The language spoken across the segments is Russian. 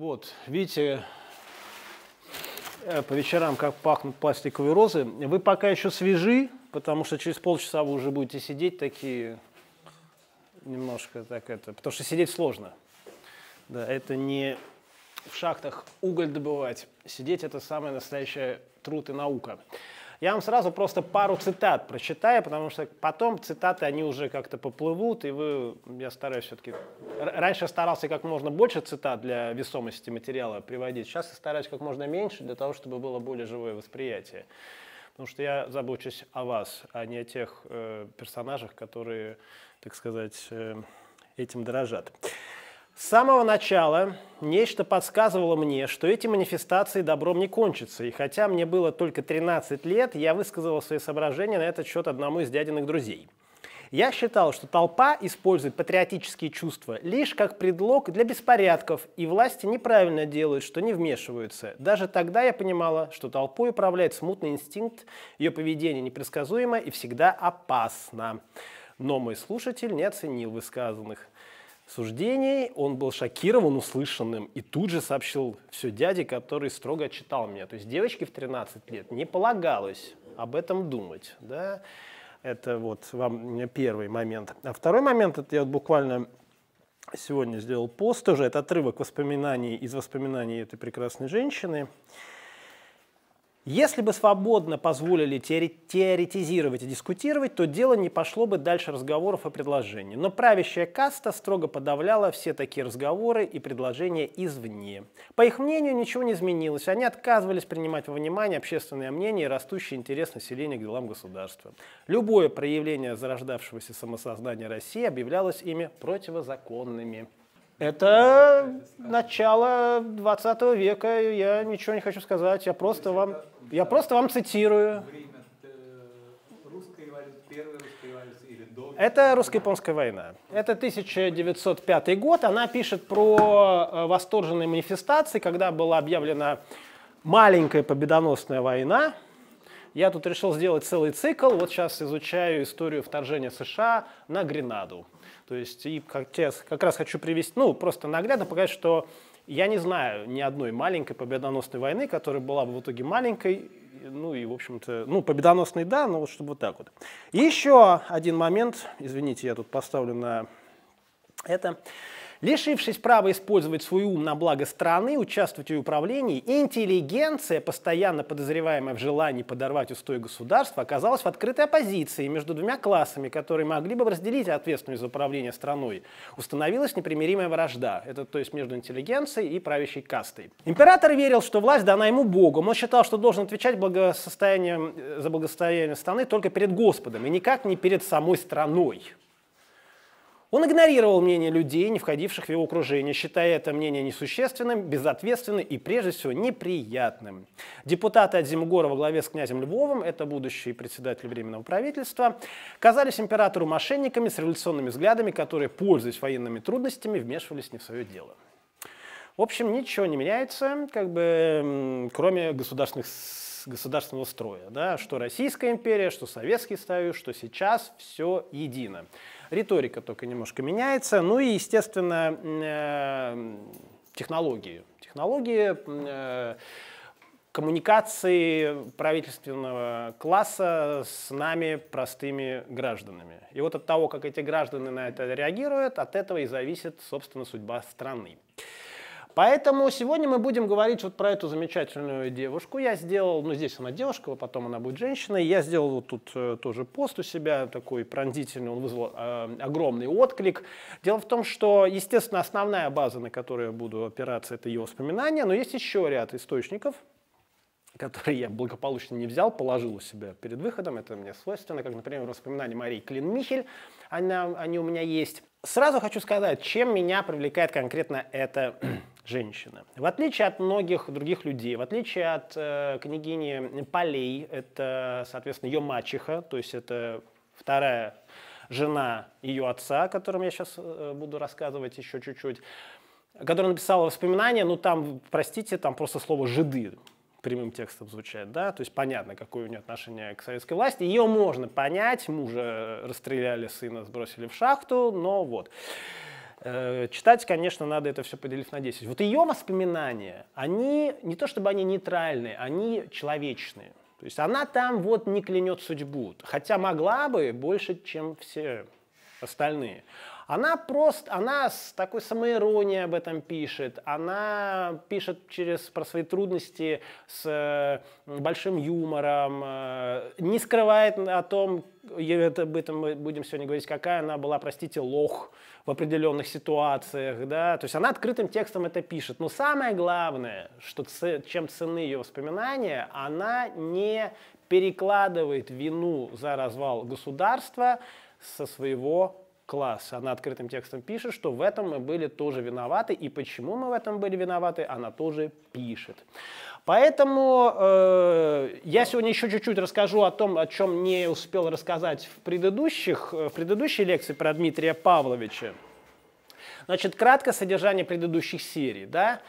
Вот, видите, э, по вечерам как пахнут пластиковые розы. Вы пока еще свежи, потому что через полчаса вы уже будете сидеть такие немножко так это, потому что сидеть сложно. Да, это не в шахтах уголь добывать. Сидеть это самая настоящая труд и наука. Я вам сразу просто пару цитат прочитаю, потому что потом цитаты, они уже как-то поплывут, и вы, я стараюсь все-таки... Раньше старался как можно больше цитат для весомости материала приводить, сейчас я стараюсь как можно меньше, для того, чтобы было более живое восприятие. Потому что я забочусь о вас, а не о тех э, персонажах, которые, так сказать, э, этим дорожат. С самого начала нечто подсказывало мне, что эти манифестации добром не кончатся. И хотя мне было только 13 лет, я высказал свои соображения на этот счет одному из дядиных друзей. Я считал, что толпа использует патриотические чувства лишь как предлог для беспорядков, и власти неправильно делают, что не вмешиваются. Даже тогда я понимала, что толпой управляет смутный инстинкт, ее поведение непредсказуемо и всегда опасно. Но мой слушатель не оценил высказанных суждений, он был шокирован услышанным и тут же сообщил все дяде, который строго отчитал меня. То есть девочке в 13 лет не полагалось об этом думать. Да? Это вот вам первый момент. А второй момент, это я вот буквально сегодня сделал пост тоже, это отрывок воспоминаний из воспоминаний этой прекрасной женщины. Если бы свободно позволили теоретизировать и дискутировать, то дело не пошло бы дальше разговоров и предложений. Но правящая каста строго подавляла все такие разговоры и предложения извне. По их мнению, ничего не изменилось. Они отказывались принимать во внимание общественное мнение и растущий интерес населения к делам государства. Любое проявление зарождавшегося самосознания России объявлялось ими противозаконными. Это начало 20 века, я ничего не хочу сказать, я просто вам, я просто вам цитирую. Э, Это русско-японская война. Это 1905 год. Она пишет про э, восторженные манифестации, когда была объявлена маленькая победоносная война. Я тут решил сделать целый цикл. Вот сейчас изучаю историю вторжения США на Гренаду. То есть, и как, я как раз хочу привести, ну, просто наглядно показать, что я не знаю ни одной маленькой победоносной войны, которая была бы в итоге маленькой, ну и, в общем-то, ну, победоносной, да, но вот чтобы вот так вот. И еще один момент, извините, я тут поставлю на это. Лишившись права использовать свой ум на благо страны, участвовать в управлении, интеллигенция, постоянно подозреваемая в желании подорвать устой государства, оказалась в открытой оппозиции между двумя классами, которые могли бы разделить ответственность за управление страной. Установилась непримиримая вражда, это то есть между интеллигенцией и правящей кастой. Император верил, что власть дана ему Богом. Он считал, что должен отвечать благосостоянием, э, за благосостояние страны только перед Господом и никак не перед самой страной. Он игнорировал мнение людей, не входивших в его окружение, считая это мнение несущественным, безответственным и, прежде всего, неприятным. Депутаты от Зимгора во главе с князем Львовым, это будущий председатель Временного правительства, казались императору мошенниками с революционными взглядами, которые, пользуясь военными трудностями, вмешивались не в свое дело. В общем, ничего не меняется, как бы, кроме государственных государственного строя, да, что Российская империя, что Советский Союз, что сейчас все едино. Риторика только немножко меняется. Ну и, естественно, э, технологии. Технологии э, коммуникации правительственного класса с нами, простыми гражданами. И вот от того, как эти граждане на это реагируют, от этого и зависит, собственно, судьба страны. Поэтому сегодня мы будем говорить вот про эту замечательную девушку. Я сделал, ну здесь она девушка, а потом она будет женщиной. Я сделал вот тут э, тоже пост у себя такой пронзительный, он вызвал э, огромный отклик. Дело в том, что, естественно, основная база, на которую я буду опираться, это ее воспоминания, но есть еще ряд источников, которые я благополучно не взял, положил у себя перед выходом, это мне свойственно, как, например, воспоминания Марии Клин-Михель, она, они у меня есть. Сразу хочу сказать, чем меня привлекает конкретно эта женщина. В отличие от многих других людей, в отличие от э, княгини Полей, это, соответственно, ее мачеха, то есть это вторая жена ее отца, о котором я сейчас э, буду рассказывать еще чуть-чуть, которая написала воспоминания, ну там, простите, там просто слово «жиды», прямым текстом звучит, да, то есть понятно, какое у нее отношение к советской власти, ее можно понять, мужа расстреляли, сына сбросили в шахту, но вот. Э, читать, конечно, надо это все поделить на 10. Вот ее воспоминания, они не то чтобы они нейтральные, они человечные. То есть она там вот не клянет судьбу, хотя могла бы больше, чем все остальные. Она просто, она с такой самоиронией об этом пишет, она пишет через, про свои трудности с э, большим юмором, э, не скрывает о том, это, об этом мы будем сегодня говорить, какая она была, простите, лох в определенных ситуациях, да, то есть она открытым текстом это пишет, но самое главное, что чем ценны ее воспоминания, она не перекладывает вину за развал государства со своего класс, она а открытым текстом пишет, что в этом мы были тоже виноваты, и почему мы в этом были виноваты, она тоже пишет. Поэтому э, я сегодня еще чуть-чуть расскажу о том, о чем не успел рассказать в, предыдущих, э, в предыдущей лекции про Дмитрия Павловича. Значит, кратко содержание предыдущих серий. Да?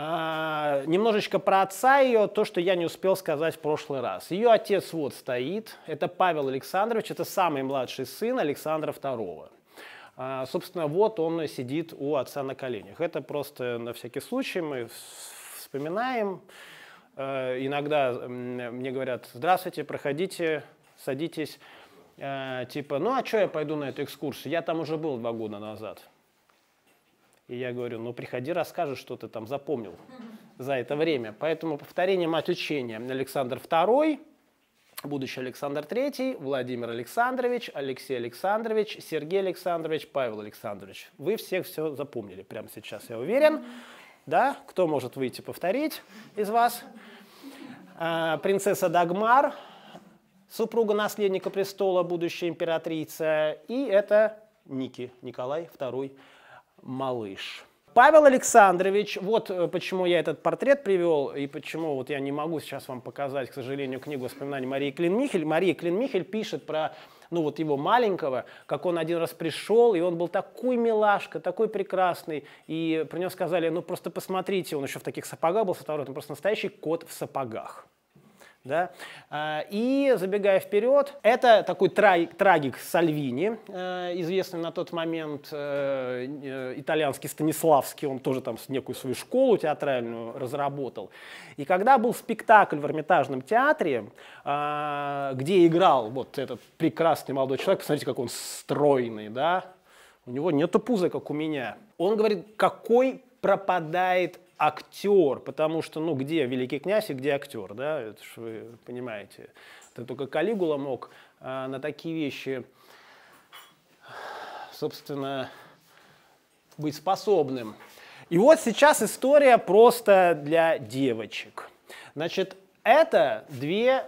А, немножечко про отца ее, то, что я не успел сказать в прошлый раз. Ее отец вот стоит, это Павел Александрович, это самый младший сын Александра II. А, собственно, вот он сидит у отца на коленях. Это просто на всякий случай мы вспоминаем. Э, иногда мне говорят, здравствуйте, проходите, садитесь. Э, типа, ну а что я пойду на эту экскурсию? Я там уже был два года назад. И я говорю, ну приходи, расскажи, что ты там запомнил за это время. Поэтому повторение мать учения. Александр II, будущий Александр III, Владимир Александрович, Алексей Александрович, Сергей Александрович, Павел Александрович. Вы всех все запомнили прямо сейчас, я уверен. Да? Кто может выйти повторить из вас? А, принцесса Дагмар, супруга наследника престола, будущая императрица. И это Ники, Николай II малыш. Павел Александрович, вот э, почему я этот портрет привел и почему вот я не могу сейчас вам показать, к сожалению, книгу воспоминаний Марии Клинмихель. Мария Клинмихель пишет про ну вот его маленького, как он один раз пришел, и он был такой милашка, такой прекрасный, и про него сказали, ну просто посмотрите, он еще в таких сапогах был со второй, он просто настоящий кот в сапогах. Да? А, и, забегая вперед, это такой трагик Сальвини, э, известный на тот момент э, э, итальянский Станиславский, он тоже там некую свою школу театральную разработал. И когда был спектакль в Эрмитажном театре, а, где играл вот этот прекрасный молодой человек, посмотрите, как он стройный, да? у него нет пуза, как у меня. Он говорит, какой пропадает актер, потому что, ну, где великий князь и где актер, да, это же вы понимаете. Это только Калигула мог а, на такие вещи, собственно, быть способным. И вот сейчас история просто для девочек. Значит, это две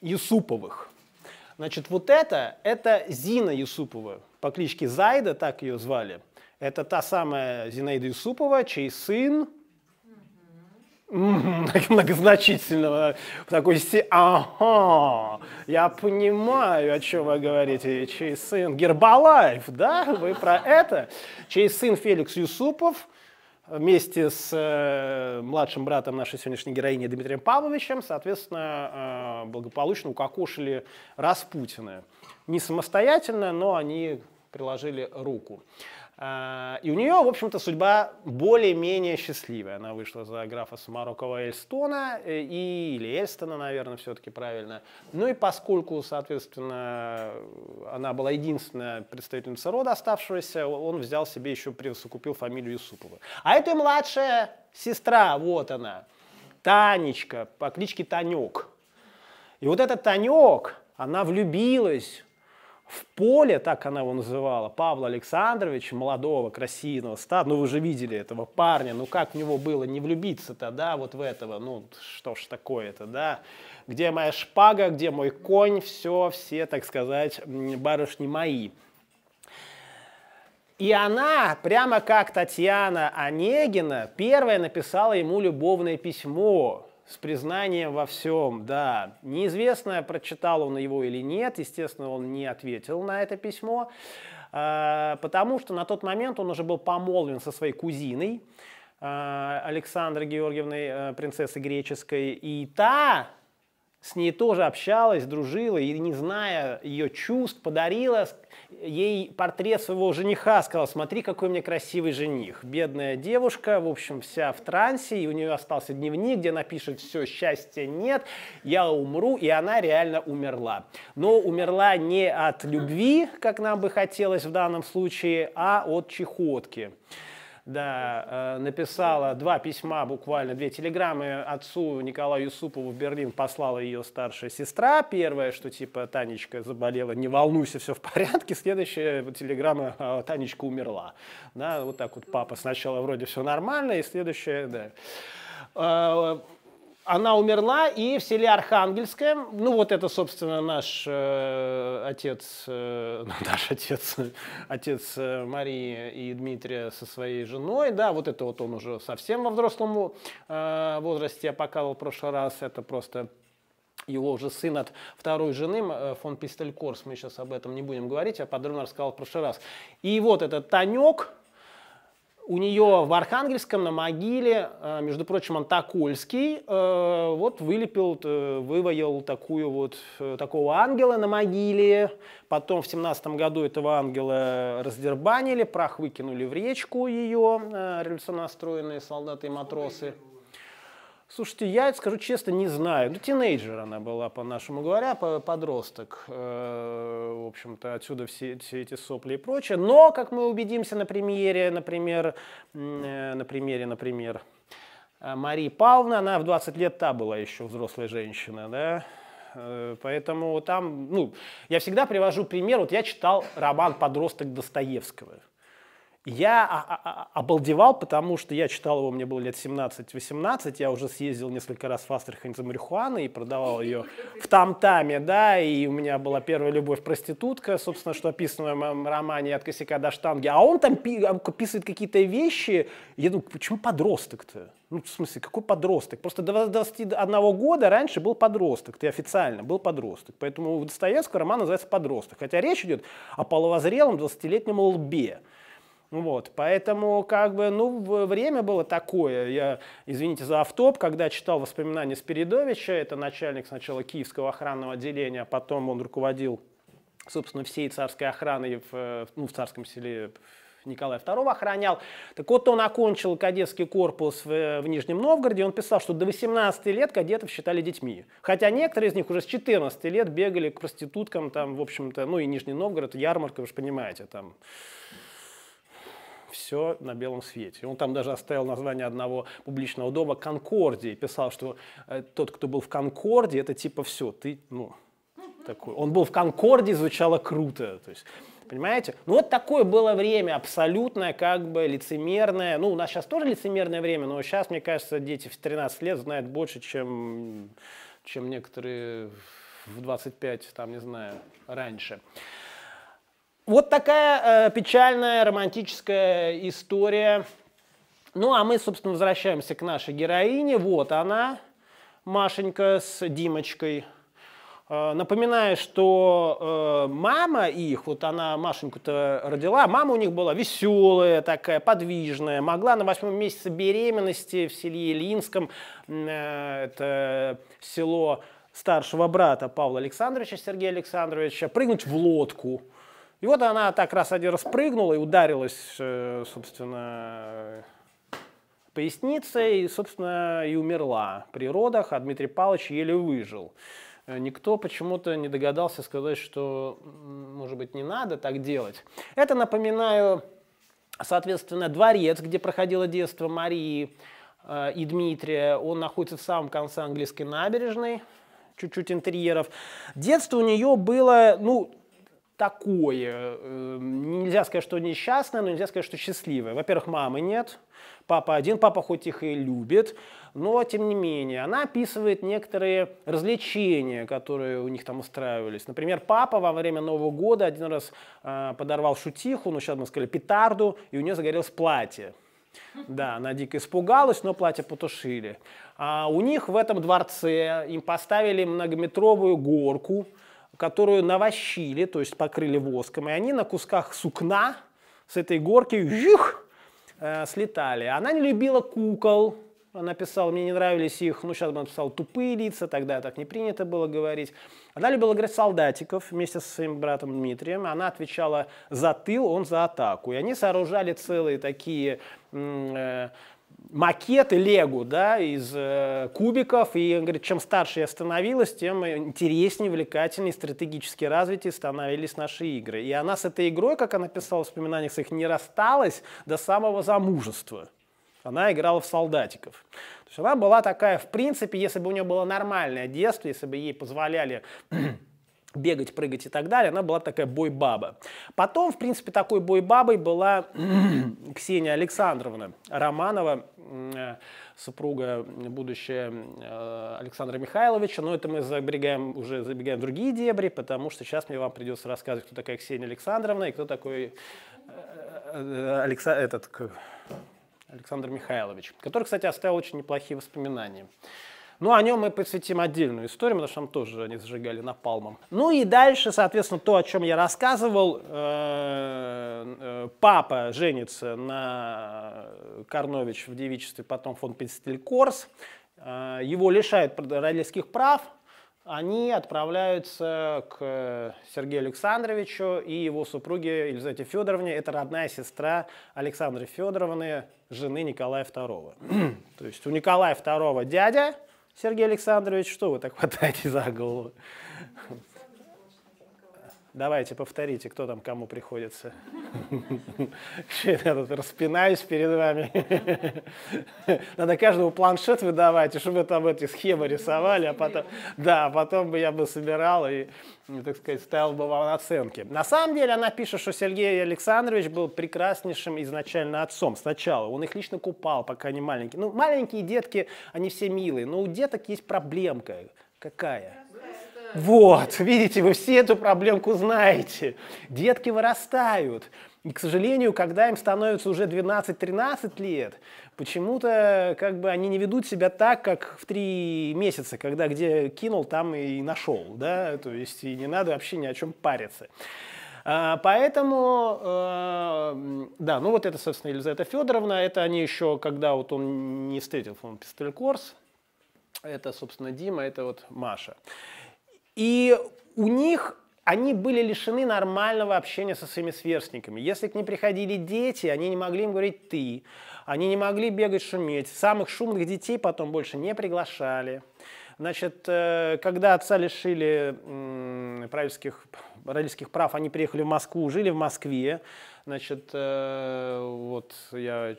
Юсуповых. Значит, вот это, это Зина Юсупова, по кличке Зайда, так ее звали – это та самая Зинаида Юсупова, чей сын многозначительного такой стиле. Ага, я понимаю, о чем вы говорите. Чей сын Гербалаев, да? Вы про это? Чей сын Феликс Юсупов вместе с э, младшим братом нашей сегодняшней героини Дмитрием Павловичем, соответственно, э, благополучно укокошили Распутина. Не самостоятельно, но они приложили руку. А, и у нее, в общем-то, судьба более-менее счастливая. Она вышла за графа Самарокова Эльстона, э, и, или Эльстона, наверное, все-таки правильно. Ну и поскольку, соответственно, она была единственная представительница рода оставшегося, он взял себе еще, присукупил фамилию Юсупова. А это младшая сестра, вот она, Танечка, по кличке Танек. И вот этот Танек, она влюбилась в поле, так она его называла, Павла Александровича, молодого, красивого, стар, ну вы же видели этого парня, ну как в него было не влюбиться-то, да, вот в этого, ну что ж такое-то, да, где моя шпага, где мой конь, все, все, так сказать, барышни мои. И она, прямо как Татьяна Онегина, первая написала ему любовное письмо, с признанием во всем, да. Неизвестно, прочитал он его или нет, естественно, он не ответил на это письмо, а, потому что на тот момент он уже был помолвлен со своей кузиной, а, Александра Георгиевной, э, принцессы греческой, и та с ней тоже общалась, дружила, и не зная ее чувств, подарила ей портрет своего жениха, сказала, смотри, какой у меня красивый жених. Бедная девушка, в общем, вся в трансе, и у нее остался дневник, где напишет: все, счастья нет, я умру, и она реально умерла. Но умерла не от любви, как нам бы хотелось в данном случае, а от чехотки да, э, написала два письма, буквально две телеграммы отцу Николаю Юсупову в Берлин послала ее старшая сестра. Первое что типа Танечка заболела, не волнуйся, все в порядке. Следующая телеграмма «А, Танечка умерла. Да, вот так вот папа сначала вроде все нормально, и следующая, да. А, она умерла, и в селе Архангельское, ну вот это, собственно, наш э, отец, э, ну, наш отец, отец э, Марии и Дмитрия со своей женой, да, вот это вот он уже совсем во взрослом э, возрасте покалывал в прошлый раз, это просто его уже сын от второй жены, э, фон Пистелькорс, мы сейчас об этом не будем говорить, я подробно рассказал в прошлый раз. И вот этот Танек, у нее в Архангельском на могиле, а, между прочим, Антокольский э, вот вылепил, э, вывоел такую вот, э, такого ангела на могиле. Потом в семнадцатом году этого ангела раздербанили, прах выкинули в речку ее, революционно настроенные солдаты и матросы. Слушайте, я скажу честно, не знаю. Ну, тинейджер она была, по-нашему говоря, подросток. Э, в общем-то, отсюда все, все эти сопли и прочее. Но, как мы убедимся на премьере, например, э, на примере, например, э, Марии Павловны, она в 20 лет та была еще взрослая женщина, да, Поэтому там, ну, я всегда привожу пример. Вот я читал роман «Подросток» Достоевского. Я обалдевал, потому что я читал его, мне было лет 17-18, я уже съездил несколько раз в Астрахань за марихуаной и продавал ее в Тамтаме, да, и у меня была первая любовь проститутка, собственно, что описано в моем романе «От косяка до штанги», а он там описывает а, какие-то вещи, я думаю, почему подросток-то? Ну, в смысле, какой подросток? Просто до 21 года раньше был подросток, ты официально был подросток, поэтому у Достоевского роман называется «Подросток», хотя речь идет о половозрелом 20-летнем лбе, вот, поэтому, как бы, ну, время было такое. Я, извините за автоп, когда читал воспоминания Спиридовича, это начальник сначала Киевского охранного отделения, а потом он руководил, собственно, всей царской охраной в, ну, в царском селе Николая II охранял. Так вот, он окончил кадетский корпус в, в Нижнем Новгороде, он писал, что до 18 лет кадетов считали детьми. Хотя некоторые из них уже с 14 лет бегали к проституткам, там, в общем-то, ну и Нижний Новгород, ярмарка, вы же понимаете, там все на белом свете. Он там даже оставил название одного публичного дома Конкордии, писал, что э, тот, кто был в Конкорде, это типа все, ты, ну, такой. Он был в Конкорде, звучало круто. То есть, понимаете? Ну вот такое было время, абсолютное, как бы лицемерное. Ну, у нас сейчас тоже лицемерное время, но сейчас, мне кажется, дети в 13 лет знают больше, чем, чем некоторые в 25, там, не знаю, раньше. Вот такая э, печальная романтическая история. Ну, а мы, собственно, возвращаемся к нашей героине. Вот она, Машенька с Димочкой. Э, напоминаю, что э, мама их, вот она Машеньку-то родила, а мама у них была веселая такая, подвижная, могла на восьмом месяце беременности в селе Ильинском, э, это село старшего брата Павла Александровича, Сергея Александровича, прыгнуть в лодку – и вот она так раз один раз прыгнула и ударилась, э, собственно, поясницей, и, собственно, и умерла при родах, а Дмитрий Павлович еле выжил. Э, никто почему-то не догадался сказать, что, может быть, не надо так делать. Это, напоминаю, соответственно, дворец, где проходило детство Марии э, и Дмитрия. Он находится в самом конце английской набережной, чуть-чуть интерьеров. Детство у нее было, ну, такое. Эм, нельзя сказать, что несчастное, но нельзя сказать, что счастливое. Во-первых, мамы нет, папа один, папа хоть их и любит, но тем не менее. Она описывает некоторые развлечения, которые у них там устраивались. Например, папа во время Нового года один раз э, подорвал шутиху, ну сейчас мы сказали петарду, и у нее загорелось платье. Да, она дико испугалась, но платье потушили. А у них в этом дворце им поставили многометровую горку, которую навощили, то есть покрыли воском, и они на кусках сукна с этой горки жух, э, слетали. Она не любила кукол, она писала, мне не нравились их, ну сейчас бы написал тупые лица, тогда так не принято было говорить. Она любила играть солдатиков вместе со своим братом Дмитрием, она отвечала за тыл, он за атаку. И они сооружали целые такие э, макеты Лего, да, из э, кубиков, и он говорит, чем старше я становилась, тем интереснее, увлекательнее, стратегически развитие становились наши игры. И она с этой игрой, как она писала в воспоминаниях своих, не рассталась до самого замужества. Она играла в солдатиков. То есть она была такая, в принципе, если бы у нее было нормальное детство, если бы ей позволяли бегать, прыгать и так далее, она была такая бой-баба. Потом, в принципе, такой бой-бабой была Ксения Александровна Романова, э, супруга будущего э, Александра Михайловича, но это мы забегаем, уже забегаем в другие дебри, потому что сейчас мне вам придется рассказывать, кто такая Ксения Александровна и кто такой э, Алекса... этот... Александр Михайлович, который, кстати, оставил очень неплохие воспоминания. Но ну, о нем мы посвятим отдельную историю, потому что там тоже они зажигали напалмом. Ну и дальше, соответственно, то, о чем я рассказывал, э, э, папа женится на Карнович в девичестве, потом фон Пенстелькорс, э, его лишают родительских прав, они отправляются к Сергею Александровичу и его супруге Елизавете Федоровне. Это родная сестра Александры Федоровны, жены Николая II. То есть у Николая II дядя, Сергей Александрович, что вы так хватаете за голову? Давайте повторите, кто там кому приходится. Я тут распинаюсь перед вами. Надо каждому планшет выдавать, чтобы там эти схемы рисовали, а потом, да, а потом бы я бы собирал и, ну, так сказать, ставил бы вам оценки. На самом деле она пишет, что Сергей Александрович был прекраснейшим изначально отцом сначала. Он их лично купал, пока они маленькие. Ну, маленькие детки, они все милые, но у деток есть проблемка. Какая? Вот, видите, вы все эту проблемку знаете. Детки вырастают. И, к сожалению, когда им становится уже 12-13 лет, почему-то как бы они не ведут себя так, как в три месяца, когда где кинул, там и нашел. Да? То есть и не надо вообще ни о чем париться. А, поэтому, э, да, ну вот это, собственно, Елизавета Федоровна, это они еще, когда вот он не встретил, он пистолькорс, это, собственно, Дима, это вот Маша. И у них они были лишены нормального общения со своими сверстниками. Если к ним приходили дети, они не могли им говорить «ты», они не могли бегать шуметь. Самых шумных детей потом больше не приглашали. Значит, э, когда отца лишили правительских, родительских прав, они приехали в Москву, жили в Москве. Значит, э, вот я э,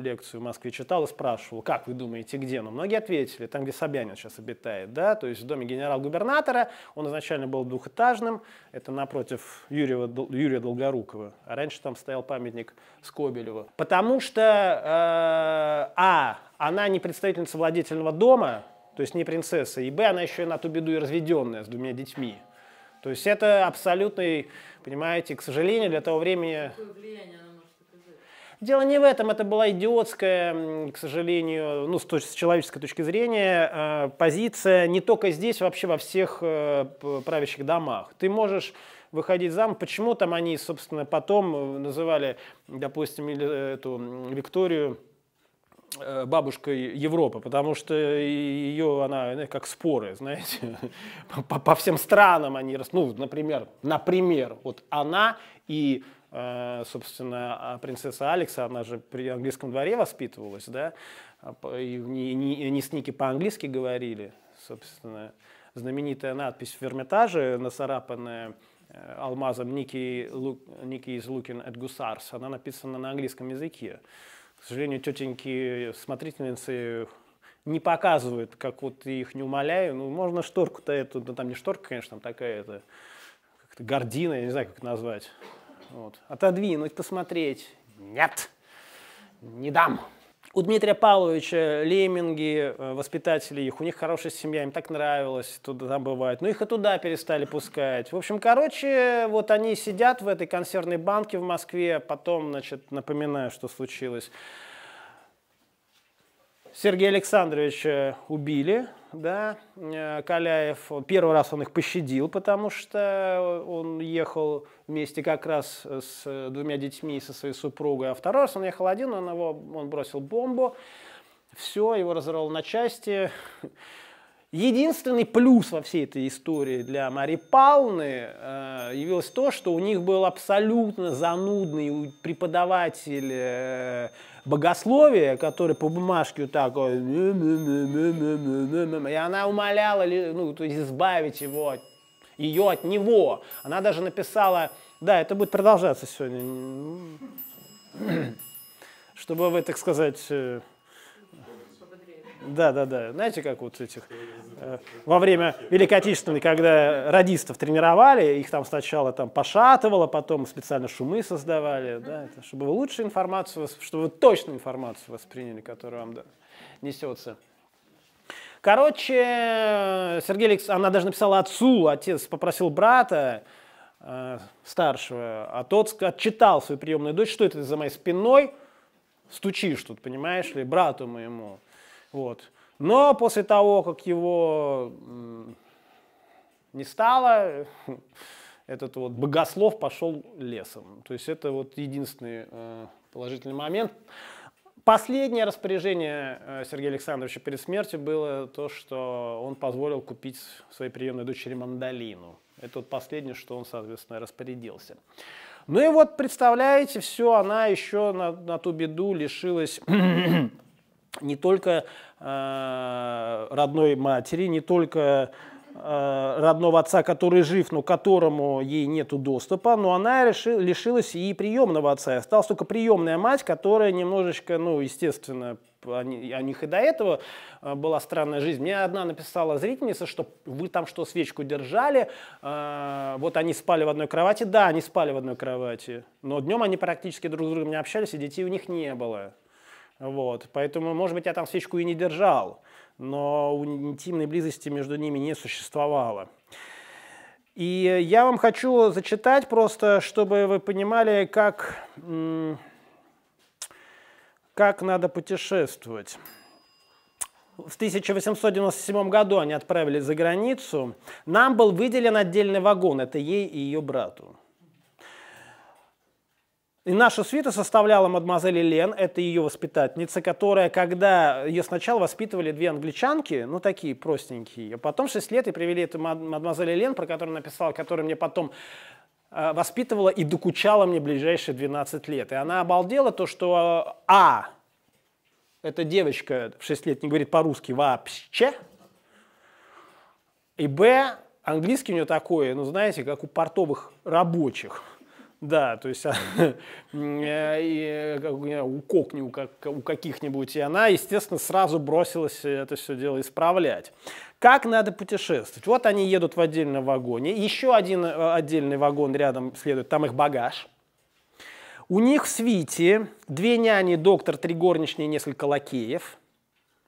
лекцию в Москве читал и спрашивал, как вы думаете, где? Но многие ответили, там, где Собянин сейчас обитает, да, то есть в доме генерал-губернатора, он изначально был двухэтажным, это напротив Юрия, Юрия Долгорукова, а раньше там стоял памятник Скобелева. Потому что, э, а, она не представительница владетельного дома, то есть не принцесса, и б, она еще и на ту беду и разведенная с двумя детьми. То есть это абсолютный Понимаете, к сожалению, для того времени... Дело не в этом, это была идиотская, к сожалению, ну, с, точ- с человеческой точки зрения, э, позиция не только здесь, вообще во всех э, правящих домах. Ты можешь выходить замуж. Почему там они, собственно, потом э, называли, допустим, э, эту Викторию Э, бабушкой Европы, потому что ее она как споры, знаете, по, по всем странам они, ну, например, например, вот она и э, собственно, а принцесса Алекса, она же при английском дворе воспитывалась, да, а и не, не, не с Ники по-английски говорили, собственно, знаменитая надпись в Эрмитаже, нацарапанная э, алмазом Ники, Ники из Лукин от Гусарс, она написана на английском языке. К сожалению, тетеньки-смотрительницы не показывают, как вот их не умоляю. Ну, можно шторку-то эту, ну, там не шторка, конечно, там такая это, как-то гордина, я не знаю, как это назвать. Вот. Отодвинуть, посмотреть. Нет, не дам. У Дмитрия Павловича лемминги, э, воспитатели их, у них хорошая семья, им так нравилось, туда там бывает. Но их и туда перестали пускать. В общем, короче, вот они сидят в этой консервной банке в Москве, а потом, значит, напоминаю, что случилось. Сергея Александровича убили, да, э, Каляев. Первый раз он их пощадил, потому что он ехал вместе как раз с двумя детьми и со своей супругой, а второй раз он ехал один, он, его, он бросил бомбу, все, его разорвало на части. Единственный плюс во всей этой истории для Марии Павловны э, явилось то, что у них был абсолютно занудный преподаватель э, богословие, которое по бумажке вот так, и она умоляла ну, то есть, избавить его ее от него. Она даже написала, да, это будет продолжаться сегодня, чтобы вы, так сказать, э, да, да, да. Знаете, как вот этих э, во время Великой Отечественной, когда радистов тренировали, их там сначала там пошатывало, потом специально шумы создавали, да, это, чтобы вы лучшую информацию, чтобы вы точную информацию восприняли, которая вам да, несется. Короче, Сергей Алекс, она даже написала отцу, отец попросил брата э, старшего, а тот отчитал свою приемную дочь, что это за моей спиной стучишь тут, понимаешь ли, брату моему. Вот. Но после того, как его не стало, этот вот богослов пошел лесом. То есть это вот единственный э, положительный момент. Последнее распоряжение э, Сергея Александровича перед смертью было то, что он позволил купить своей приемной дочери мандолину. Это вот последнее, что он, соответственно, распорядился. Ну и вот, представляете, все, она еще на, на ту беду лишилась не только э, родной матери, не только э, родного отца, который жив, но которому ей нет доступа, но она реши, лишилась и приемного отца. Осталась только приемная мать, которая немножечко, ну, естественно, они, о них и до этого э, была странная жизнь. Мне одна написала зрительница, что вы там что, свечку держали, э, вот они спали в одной кровати. Да, они спали в одной кровати, но днем они практически друг с другом не общались, и детей у них не было. Вот. Поэтому, может быть, я там свечку и не держал, но интимной близости между ними не существовало. И я вам хочу зачитать просто, чтобы вы понимали, как, как надо путешествовать. В 1897 году они отправились за границу. Нам был выделен отдельный вагон, это ей и ее брату. И нашу свиту составляла мадемуазель Лен, это ее воспитательница, которая, когда ее сначала воспитывали две англичанки, ну такие простенькие, а потом шесть лет и привели эту мадемуазель Лен, про которую написала, которая мне потом э, воспитывала и докучала мне ближайшие 12 лет. И она обалдела то, что А, эта девочка в 6 лет не говорит по-русски вообще, и Б, английский у нее такой, ну знаете, как у портовых рабочих – да, то есть э, у кокни, у каких-нибудь, и она, естественно, сразу бросилась это все дело исправлять. Как надо путешествовать? Вот они едут в отдельном вагоне, еще один э, отдельный вагон рядом следует, там их багаж. У них в свите две няни, доктор, три горничные, несколько лакеев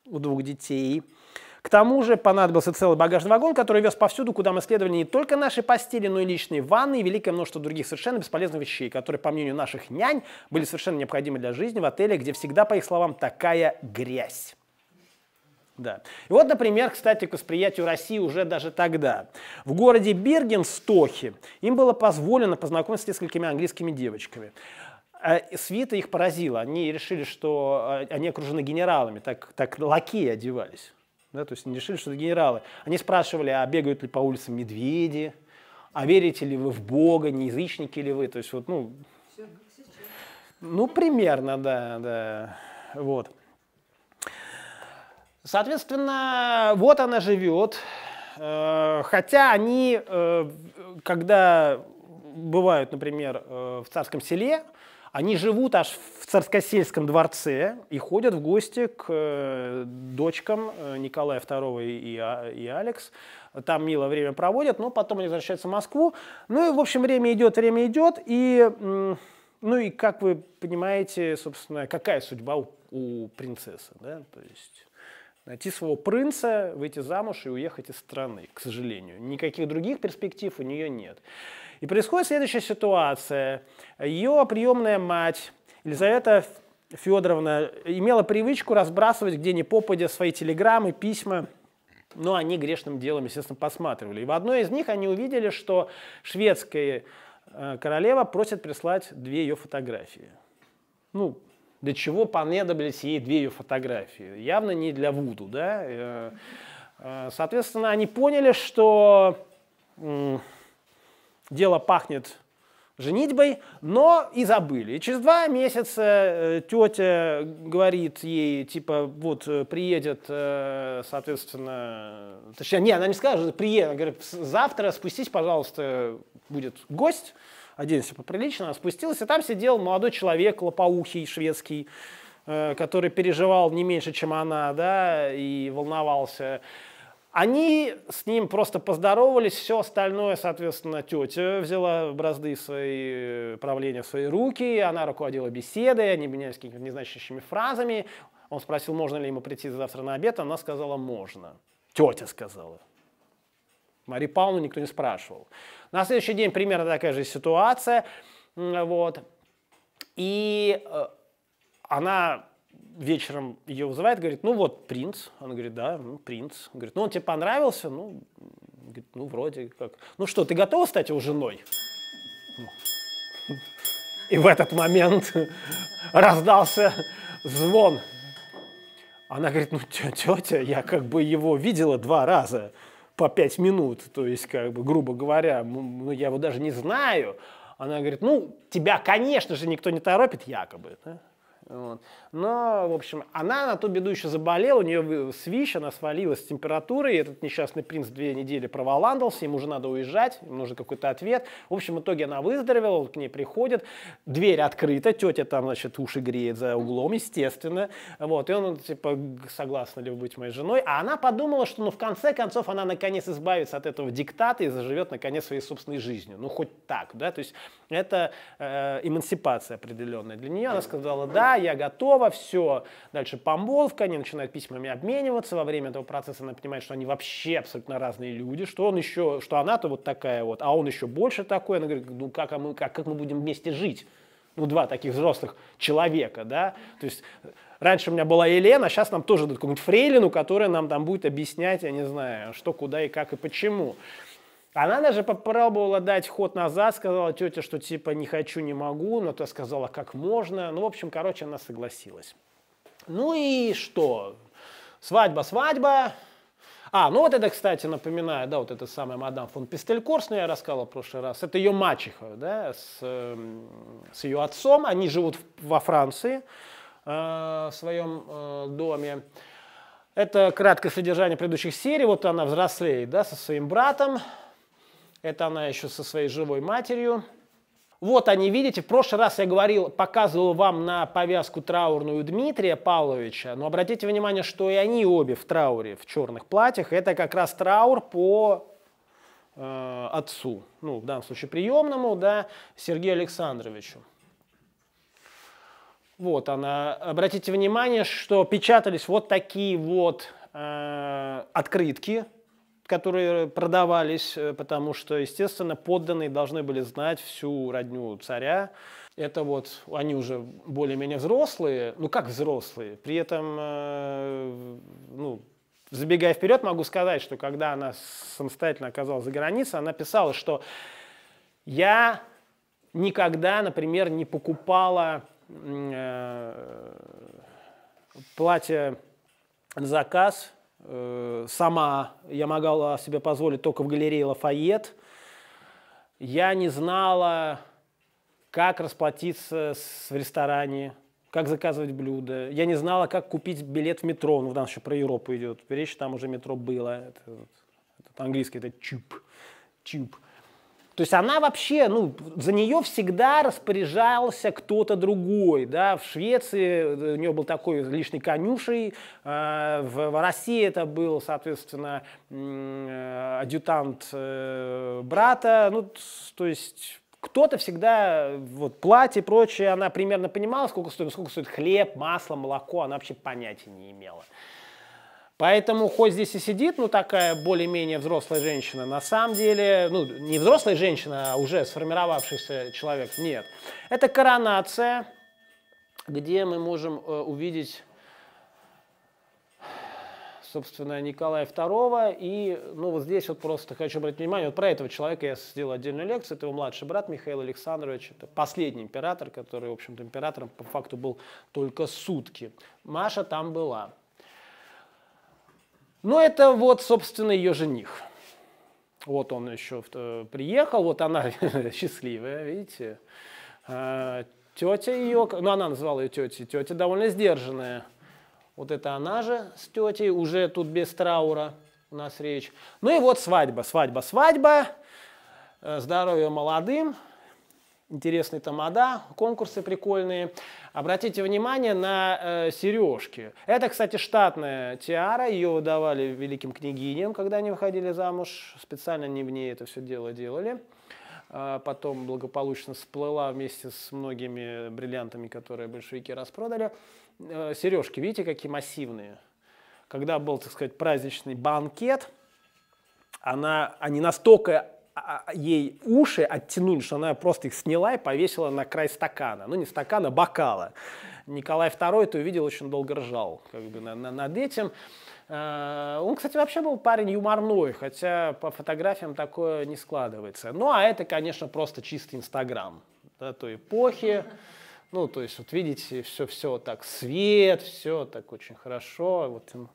у двух детей – к тому же понадобился целый багажный вагон, который вез повсюду, куда мы следовали не только наши постели, но и личные ванны и великое множество других совершенно бесполезных вещей, которые, по мнению наших нянь, были совершенно необходимы для жизни в отеле, где всегда, по их словам, такая грязь. Да. И вот, например, кстати, к восприятию России уже даже тогда. В городе Берген, Стохи, им было позволено познакомиться с несколькими английскими девочками. Э, свита их поразила. Они решили, что э, они окружены генералами, так, так лакеи одевались да, то есть они решили, что это генералы. Они спрашивали, а бегают ли по улицам медведи, а верите ли вы в Бога, не язычники ли вы, то есть вот, ну, ну, примерно, да, да, вот. Соответственно, вот она живет, э, хотя они, э, когда бывают, например, э, в царском селе, они живут аж в царскосельском дворце и ходят в гости к э, дочкам э, Николая II и, а, и Алекс. Там мило время проводят, но потом они возвращаются в Москву. Ну и, в общем, время идет, время идет. И, ну и, как вы понимаете, собственно, какая судьба у, у принцессы. Да? То есть найти своего принца, выйти замуж и уехать из страны, к сожалению. Никаких других перспектив у нее нет. И происходит следующая ситуация. Ее приемная мать Елизавета Федоровна имела привычку разбрасывать где ни попадя свои телеграммы, письма, но они грешным делом, естественно, посматривали. И в одной из них они увидели, что шведская э, королева просит прислать две ее фотографии. Ну, для чего понадобились ей две ее фотографии? Явно не для Вуду, да? Э, э, соответственно, они поняли, что дело пахнет женитьбой, но и забыли. И через два месяца э, тетя говорит ей, типа, вот э, приедет, э, соответственно, точнее, не, она не скажет, приедет, она говорит, завтра спустись, пожалуйста, будет гость, оденься поприлично, она спустилась, и там сидел молодой человек, лопоухий шведский, который переживал не меньше, чем она, да, и волновался. Они с ним просто поздоровались, все остальное, соответственно, тетя взяла бразды свои э, правления в свои руки, она руководила беседой, они менялись какими-то незначащими фразами. Он спросил, можно ли ему прийти завтра на обед, она сказала, можно. Тетя сказала. Мари Павловну никто не спрашивал. На следующий день примерно такая же ситуация. Вот. И э, она вечером ее вызывает, говорит, ну вот принц. Она говорит, да, ну принц. говорит, ну он тебе понравился? Ну, говорит, ну вроде как. Ну что, ты готова стать его женой? И в этот момент раздался звон. Она говорит, ну тетя, я как бы его видела два раза по пять минут. То есть, как бы, грубо говоря, ну, ну я его даже не знаю. Она говорит, ну, тебя, конечно же, никто не торопит, якобы. Да? Вот. Но, в общем, она на ту беду еще заболела, у нее свищ, она свалилась с температурой, и этот несчастный принц две недели проволандался, ему уже надо уезжать, ему нужен какой-то ответ. В общем, в итоге она выздоровела, он к ней приходит, дверь открыта, тетя там, значит, уши греет за углом, естественно. Вот, и он, типа, согласна ли быть моей женой? А она подумала, что, ну, в конце концов, она, наконец, избавится от этого диктата и заживет, наконец, своей собственной жизнью. Ну, хоть так, да, то есть это э, эмансипация определенная для нее. Она сказала, да, я готова, все. Дальше помолвка, они начинают письмами обмениваться, во время этого процесса она понимает, что они вообще абсолютно разные люди, что он еще, что она-то вот такая вот, а он еще больше такой, она говорит, ну как, а мы, как, как мы будем вместе жить? ну, два таких взрослых человека, да, то есть раньше у меня была Елена, сейчас а нам тоже дадут какую-нибудь фрейлину, которая нам там будет объяснять, я не знаю, что, куда и как и почему. Она даже попробовала дать ход назад, сказала тете что типа не хочу, не могу, но та сказала, как можно. Ну, в общем, короче, она согласилась. Ну и что? Свадьба, свадьба. А, ну вот это, кстати, напоминаю, да, вот эта самая мадам фон Пистелькорс, ну я рассказывал в прошлый раз, это ее мачеха, да, с, эм, с ее отцом, они живут во Франции, э, в своем э, доме. Это краткое содержание предыдущих серий, вот она взрослеет, да, со своим братом, это она еще со своей живой матерью. Вот они, видите, в прошлый раз я говорил, показывал вам на повязку траурную Дмитрия Павловича, но обратите внимание, что и они обе в трауре, в черных платьях. Это как раз траур по э, отцу, ну, в данном случае приемному, да, Сергею Александровичу. Вот она. Обратите внимание, что печатались вот такие вот э, открытки которые продавались, э, потому что, естественно, подданные должны были знать всю родню царя. Это вот они уже более-менее взрослые, ну как взрослые, при этом, э, ну, забегая вперед, могу сказать, что когда она самостоятельно оказалась за границей, она писала, что я никогда, например, не покупала э, платье на заказ Э, сама я могла себе позволить только в галерее Лафайет. Я не знала, как расплатиться в ресторане, как заказывать блюда. Я не знала, как купить билет в метро. Ну, в данном случае про Европу идет. Речь там уже метро было. Это, это английский, это чуп, чуп. То есть она вообще, ну, за нее всегда распоряжался кто-то другой, да, в Швеции э, у нее был такой лишний конюшей, э, в России это был, соответственно, э, адъютант брата, ну, то есть кто-то всегда, вот платье и прочее, она примерно понимала, сколько стоит, сколько стоит хлеб, масло, молоко, она вообще понятия не имела. Поэтому хоть здесь и сидит, ну, такая более-менее взрослая женщина, на самом деле, ну, не взрослая женщина, а уже сформировавшийся человек, нет. Это коронация, где мы можем э, увидеть, собственно, Николая II. И, ну, вот здесь вот просто хочу обратить внимание, вот про этого человека я сделал отдельную лекцию, это его младший брат Михаил Александрович, это последний император, который, в общем-то, императором по факту был только сутки. Маша там была. Но ну, это вот, собственно, ее жених. Вот он еще э, приехал, вот она счастливая, видите. А, тетя ее, ну она называла ее тетей, тетя довольно сдержанная. Вот это она же с тетей, уже тут без траура у нас речь. Ну и вот свадьба, свадьба, свадьба. Э, Здоровье молодым, Интересный тамада, конкурсы прикольные. Обратите внимание на э, сережки. Это, кстати, штатная тиара, ее выдавали великим княгиням, когда они выходили замуж. Специально не в ней это все дело делали. А потом благополучно сплыла вместе с многими бриллиантами, которые большевики распродали. Э, сережки, видите, какие массивные. Когда был, так сказать, праздничный банкет, она, они настолько а, а, а, ей уши оттянули, что она просто их сняла и повесила на край стакана. Ну, не стакана, бокала. Николай II это увидел, очень долго ржал как бы, на, на, над этим. Э, он, кстати, вообще был парень юморной, хотя по фотографиям такое не складывается. Ну, а это, конечно, просто чистый Инстаграм да, той эпохи. Ну, то есть, вот видите, все-все так, свет, все так очень хорошо. Вот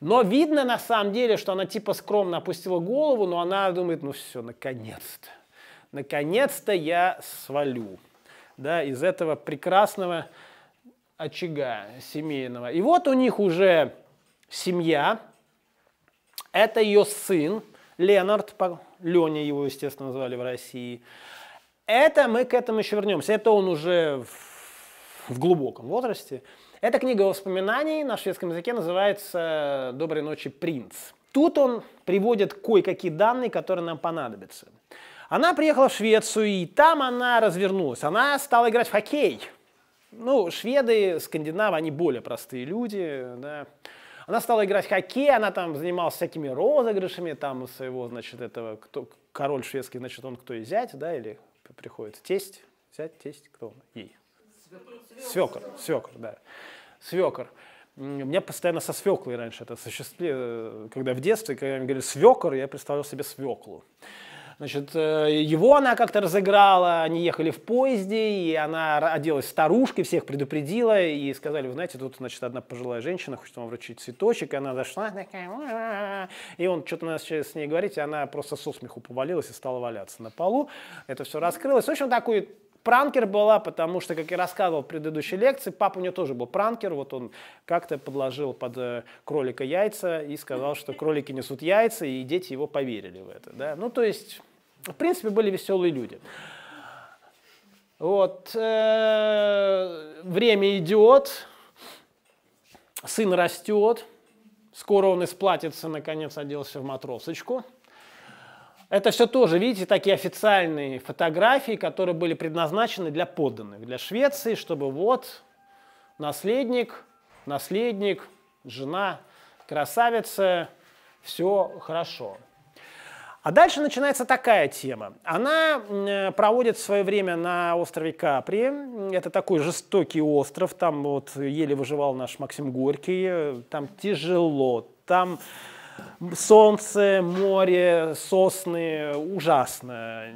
но видно на самом деле, что она типа скромно опустила голову, но она думает, ну все, наконец-то. Наконец-то я свалю да, из этого прекрасного очага семейного. И вот у них уже семья. Это ее сын, Ленард, Леня его, естественно, назвали в России. Это мы к этому еще вернемся. Это он уже в, в глубоком возрасте. Эта книга воспоминаний на шведском языке называется «Доброй ночи, принц». Тут он приводит кое-какие данные, которые нам понадобятся. Она приехала в Швецию, и там она развернулась. Она стала играть в хоккей. Ну, шведы, скандинавы, они более простые люди, да. Она стала играть в хоккей, она там занималась всякими розыгрышами, там своего, значит, этого, кто, король шведский, значит, он кто и зять, да, или приходит тесть, взять тесть, кто Ей, Свекор, свекор, да. Свекор. У меня постоянно со свеклой раньше это осуществили, э, когда в детстве, когда мне говорили свекор, я представлял себе свеклу. Значит, э, его она как-то разыграла, они ехали в поезде, и она оделась старушкой, всех предупредила, и сказали, вы знаете, тут, значит, одна пожилая женщина хочет вам вручить цветочек, и она зашла, и он что-то начал с ней говорит, и она просто со смеху повалилась и стала валяться на полу. Это все раскрылось. В общем, такой пранкер была, потому что, как я рассказывал в предыдущей лекции, папа у нее тоже был пранкер, вот он как-то подложил под э, кролика яйца и сказал, что кролики несут яйца, и дети его поверили в это, да. Ну, то есть, в принципе, были веселые люди. Вот. Э, время идет, сын растет, скоро он исплатится, наконец оделся в матросочку. Это все тоже, видите, такие официальные фотографии, которые были предназначены для подданных, для Швеции, чтобы вот наследник, наследник, жена, красавица, все хорошо. А дальше начинается такая тема. Она проводит свое время на острове Капри. Это такой жестокий остров. Там вот еле выживал наш Максим Горький. Там тяжело. Там солнце, море, сосны, ужасно.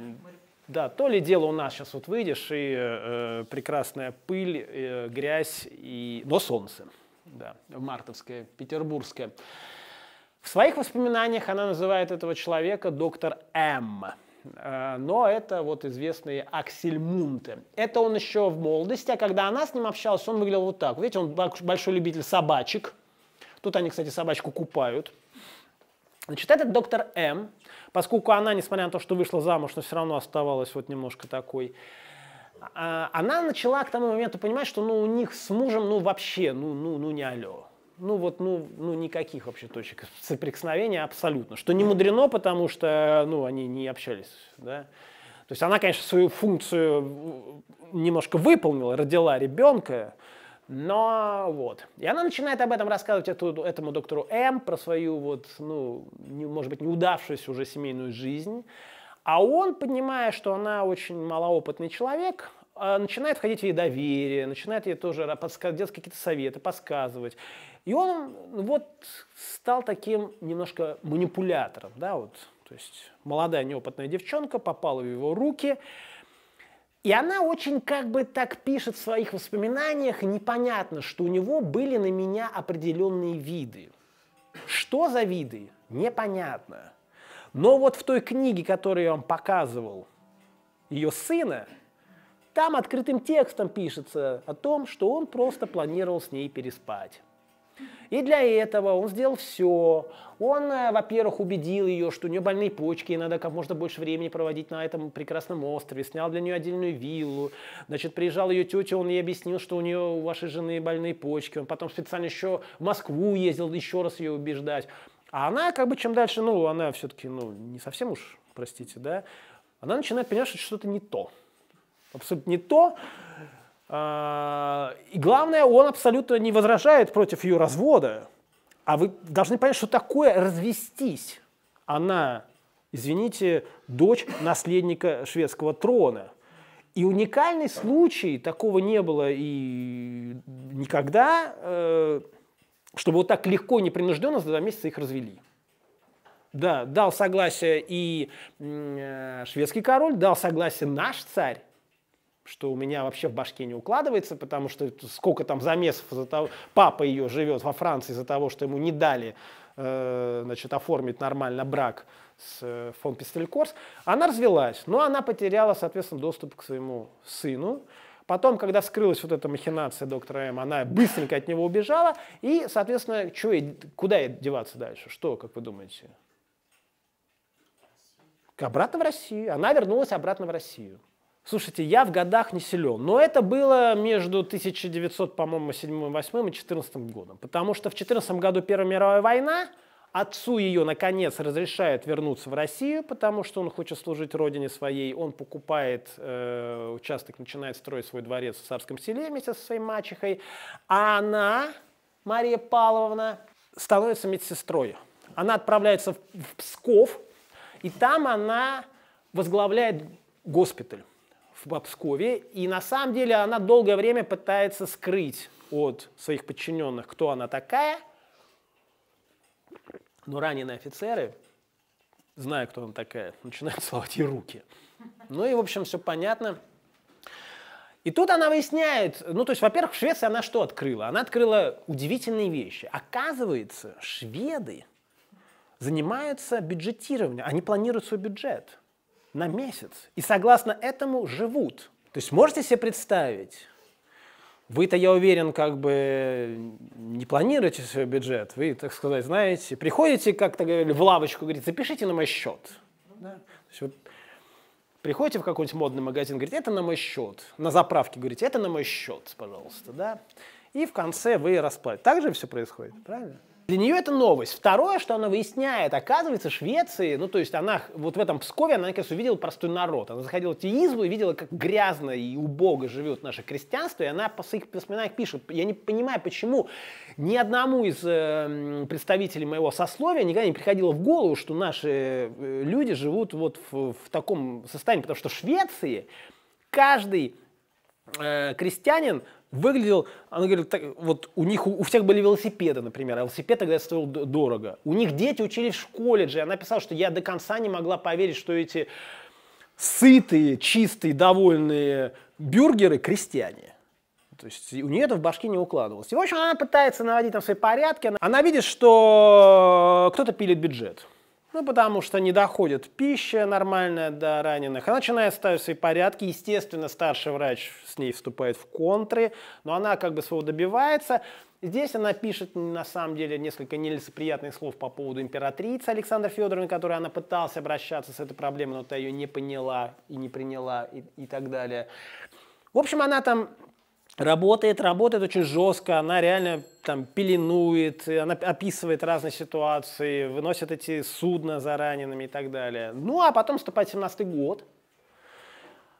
Да, то ли дело у нас сейчас вот выйдешь, и э, э, прекрасная пыль, э, грязь, и... но солнце. Да, мартовское, петербургское. В своих воспоминаниях она называет этого человека доктор М. Э, но это вот известные аксельмунты. Это он еще в молодости, а когда она с ним общалась, он выглядел вот так. Видите, он большой любитель собачек. Тут они, кстати, собачку купают. Значит, этот доктор М, поскольку она, несмотря на то, что вышла замуж, но все равно оставалась вот немножко такой, а, она начала к тому моменту понимать, что ну, у них с мужем ну вообще ну, ну, ну не алло. Ну вот, ну, ну никаких вообще точек соприкосновения абсолютно. Что не мудрено, потому что ну, они не общались. Да? То есть она, конечно, свою функцию немножко выполнила, родила ребенка, но вот. И она начинает об этом рассказывать эту, этому доктору М, про свою вот, ну, не, может быть, неудавшуюся уже семейную жизнь. А он, понимая, что она очень малоопытный человек, э, начинает входить в ей доверие, начинает ей тоже делать какие-то советы, подсказывать. И он ну, вот стал таким немножко манипулятором, да, вот. То есть молодая неопытная девчонка попала в его руки, и она очень как бы так пишет в своих воспоминаниях, непонятно, что у него были на меня определенные виды. Что за виды? Непонятно. Но вот в той книге, которую я вам показывал, ее сына, там открытым текстом пишется о том, что он просто планировал с ней переспать. И для этого он сделал все. Он, э, во-первых, убедил ее, что у нее больные почки, и надо как можно больше времени проводить на этом прекрасном острове. Снял для нее отдельную виллу. Значит, приезжал ее тетя, он ей объяснил, что у нее у вашей жены больные почки. Он потом специально еще в Москву ездил, еще раз ее убеждать. А она, как бы, чем дальше, ну, она все-таки, ну, не совсем уж, простите, да, она начинает понимать, что что-то не то. Абсолютно не то. А, и главное, он абсолютно не возражает против ее развода. А вы должны понять, что такое развестись. Она, извините, дочь наследника шведского трона. И уникальный случай, такого не было и никогда, э, чтобы вот так легко, и непринужденно за два месяца их развели. Да, дал согласие и э, шведский король, дал согласие наш царь, что у меня вообще в башке не укладывается, потому что сколько там замесов из-за того, папа ее живет во Франции из-за того, что ему не дали э, значит, оформить нормально брак с э, фон Пистелькорс, она развелась, но она потеряла, соответственно, доступ к своему сыну. Потом, когда скрылась вот эта махинация доктора М, она быстренько от него убежала, и, соответственно, чё, куда ей деваться дальше? Что, как вы думаете? Обратно в Россию. Она вернулась обратно в Россию. Слушайте, я в годах не силен, но это было между 1900, по-моему, 7, 8 и 2014 годом, потому что в 2014 году Первая мировая война, отцу ее, наконец, разрешают вернуться в Россию, потому что он хочет служить родине своей, он покупает э, участок, начинает строить свой дворец в Царском селе вместе со своей мачехой, а она, Мария Павловна, становится медсестрой. Она отправляется в, в Псков, и там она возглавляет госпиталь в Бобскове и на самом деле она долгое время пытается скрыть от своих подчиненных, кто она такая, но раненые офицеры, зная, кто она такая, начинают целовать ей руки. Ну и, в общем, все понятно. И тут она выясняет, ну то есть, во-первых, в Швеции она что открыла? Она открыла удивительные вещи. Оказывается, шведы занимаются бюджетированием, они планируют свой бюджет на месяц. И согласно этому живут. То есть можете себе представить, вы-то, я уверен, как бы не планируете свой бюджет. Вы, так сказать, знаете, приходите, как-то говорили, в лавочку, говорите, запишите на мой счет. Да? есть, вот, приходите в какой-нибудь модный магазин, говорите, это на мой счет. На заправке говорите, это на мой счет, пожалуйста. Да? И в конце вы расплатите. Так же все происходит, правильно? Для нее это новость. Второе, что она выясняет, оказывается, в Швеции, ну то есть она вот в этом Пскове, она наконец увидела простой народ. Она заходила в теизму и видела, как грязно и убого живет наше крестьянство, и она по своих воспоминаниях пишет, я не понимаю, почему ни одному из э, представителей моего сословия никогда не приходило в голову, что наши э, люди живут вот в, в таком состоянии, потому что в Швеции каждый э, крестьянин выглядел, она говорит, так, вот у них, у, у всех были велосипеды, например, а велосипед тогда стоил дорого. У них дети учились в колледже, она писала, что я до конца не могла поверить, что эти сытые, чистые, довольные бюргеры – крестьяне. То есть у нее это в башке не укладывалось. И, в общем, она пытается наводить там свои порядки. Она, она видит, что кто-то пилит бюджет. Ну, потому что не доходит пища нормальная до раненых. Она начинает ставить свои порядки. Естественно, старший врач с ней вступает в контры, но она как бы своего добивается. Здесь она пишет, на самом деле, несколько нелицеприятных слов по поводу императрицы Александра Федоровны, которая она пыталась обращаться с этой проблемой, но та ее не поняла и не приняла и, и так далее. В общем, она там Работает, работает очень жестко, она реально там пеленует, она описывает разные ситуации, выносит эти судна за ранеными и так далее. Ну, а потом вступает 17 год.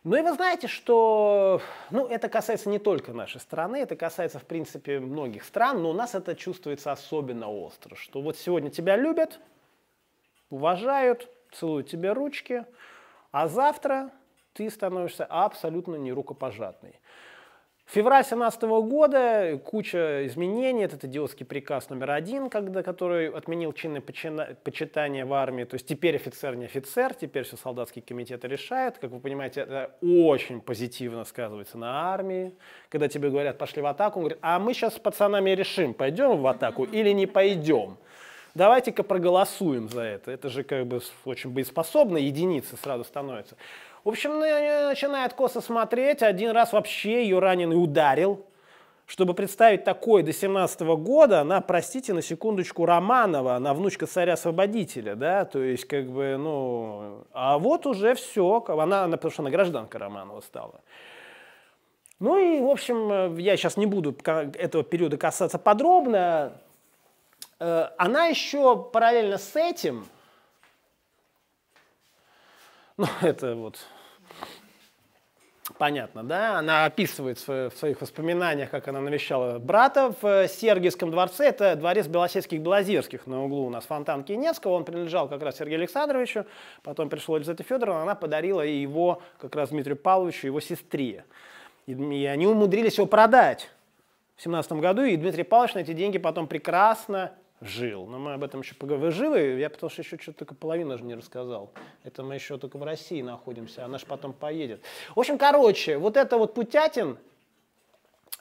Ну и вы знаете, что ну, это касается не только нашей страны, это касается, в принципе, многих стран, но у нас это чувствуется особенно остро, что вот сегодня тебя любят, уважают, целуют тебе ручки, а завтра ты становишься абсолютно нерукопожатный. Февраль 2017 года, куча изменений, этот идиотский приказ номер один, когда, который отменил чинное почитание в армии, то есть теперь офицер не офицер, теперь все солдатский комитет решает, как вы понимаете, это очень позитивно сказывается на армии, когда тебе говорят, пошли в атаку, он говорит, а мы сейчас с пацанами решим, пойдем в атаку или не пойдем. Давайте-ка проголосуем за это. Это же как бы очень боеспособная единица сразу становится. В общем, ну, начинает косо смотреть. Один раз вообще ее раненый ударил. Чтобы представить такое до 17 года, она, простите, на секундочку, Романова, она внучка царя-освободителя, да, то есть, как бы, ну, а вот уже все, она, она потому что она гражданка Романова стала. Ну и, в общем, я сейчас не буду этого периода касаться подробно. Э, она еще параллельно с этим, ну это вот Понятно, да? Она описывает в своих воспоминаниях, как она навещала брата в э, Сергиевском дворце. Это дворец Белосельских-Белозерских на углу у нас Фонтан Кинецкого. Он принадлежал как раз Сергею Александровичу. Потом пришла Елизавета Федоровна, она подарила его как раз Дмитрию Павловичу, его сестре. И, и они умудрились его продать в 17 году, и Дмитрий Павлович на эти деньги потом прекрасно жил. Но мы об этом еще поговорим. Вы живы? Я потому что еще что-то только половину же не рассказал. Это мы еще только в России находимся, а она же потом поедет. В общем, короче, вот это вот Путятин,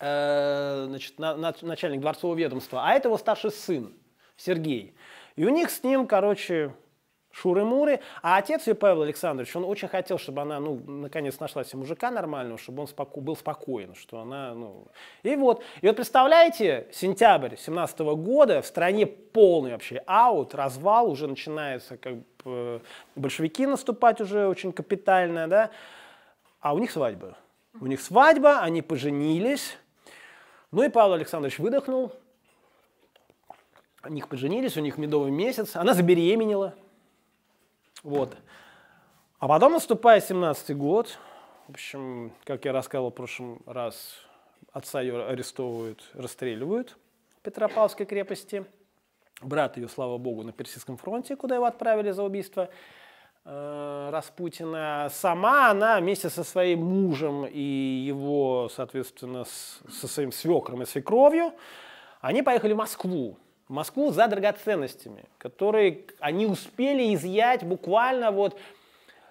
э, значит, на, на, начальник дворцового ведомства, а это его старший сын, Сергей. И у них с ним, короче, шуры-муры. А отец ее, Павел Александрович, он очень хотел, чтобы она, ну, наконец нашла себе мужика нормального, чтобы он споко был спокоен, что она, ну... И вот, и вот представляете, сентябрь 17 года, в стране полный вообще аут, развал, уже начинается, как бы, э, большевики наступать уже очень капитально, да, а у них свадьба. У них свадьба, они поженились, ну и Павел Александрович выдохнул, у них поженились, у них медовый месяц, она забеременела, вот. А потом наступает 17 год. В общем, как я рассказывал в прошлом раз, отца ее арестовывают, расстреливают в Петропавловской крепости. Брат ее, слава богу, на Персидском фронте, куда его отправили за убийство э, Распутина. Сама она вместе со своим мужем и его, соответственно, с, со своим свекром и свекровью, они поехали в Москву Москву за драгоценностями, которые они успели изъять буквально вот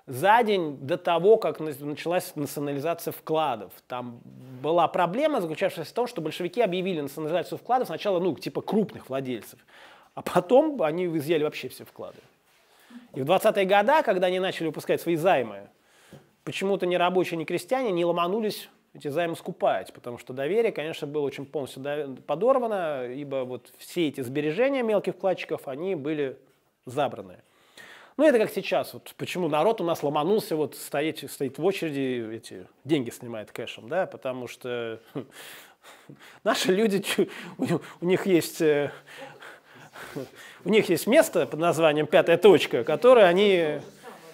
за день до того, как началась национализация вкладов. Там была проблема, заключавшаяся в том, что большевики объявили национализацию вкладов сначала, ну, типа крупных владельцев, а потом они изъяли вообще все вклады. И в 20-е годы, когда они начали выпускать свои займы, почему-то ни рабочие, ни крестьяне не ломанулись эти займы скупать, потому что доверие, конечно, было очень полностью подорвано, ибо вот все эти сбережения мелких вкладчиков, они были забраны. Ну, это как сейчас, вот почему народ у нас ломанулся, вот стоит, стоит в очереди, эти деньги снимает кэшем, да, потому что хм, наши люди, у них есть э, у них есть место под названием «Пятая точка», которое они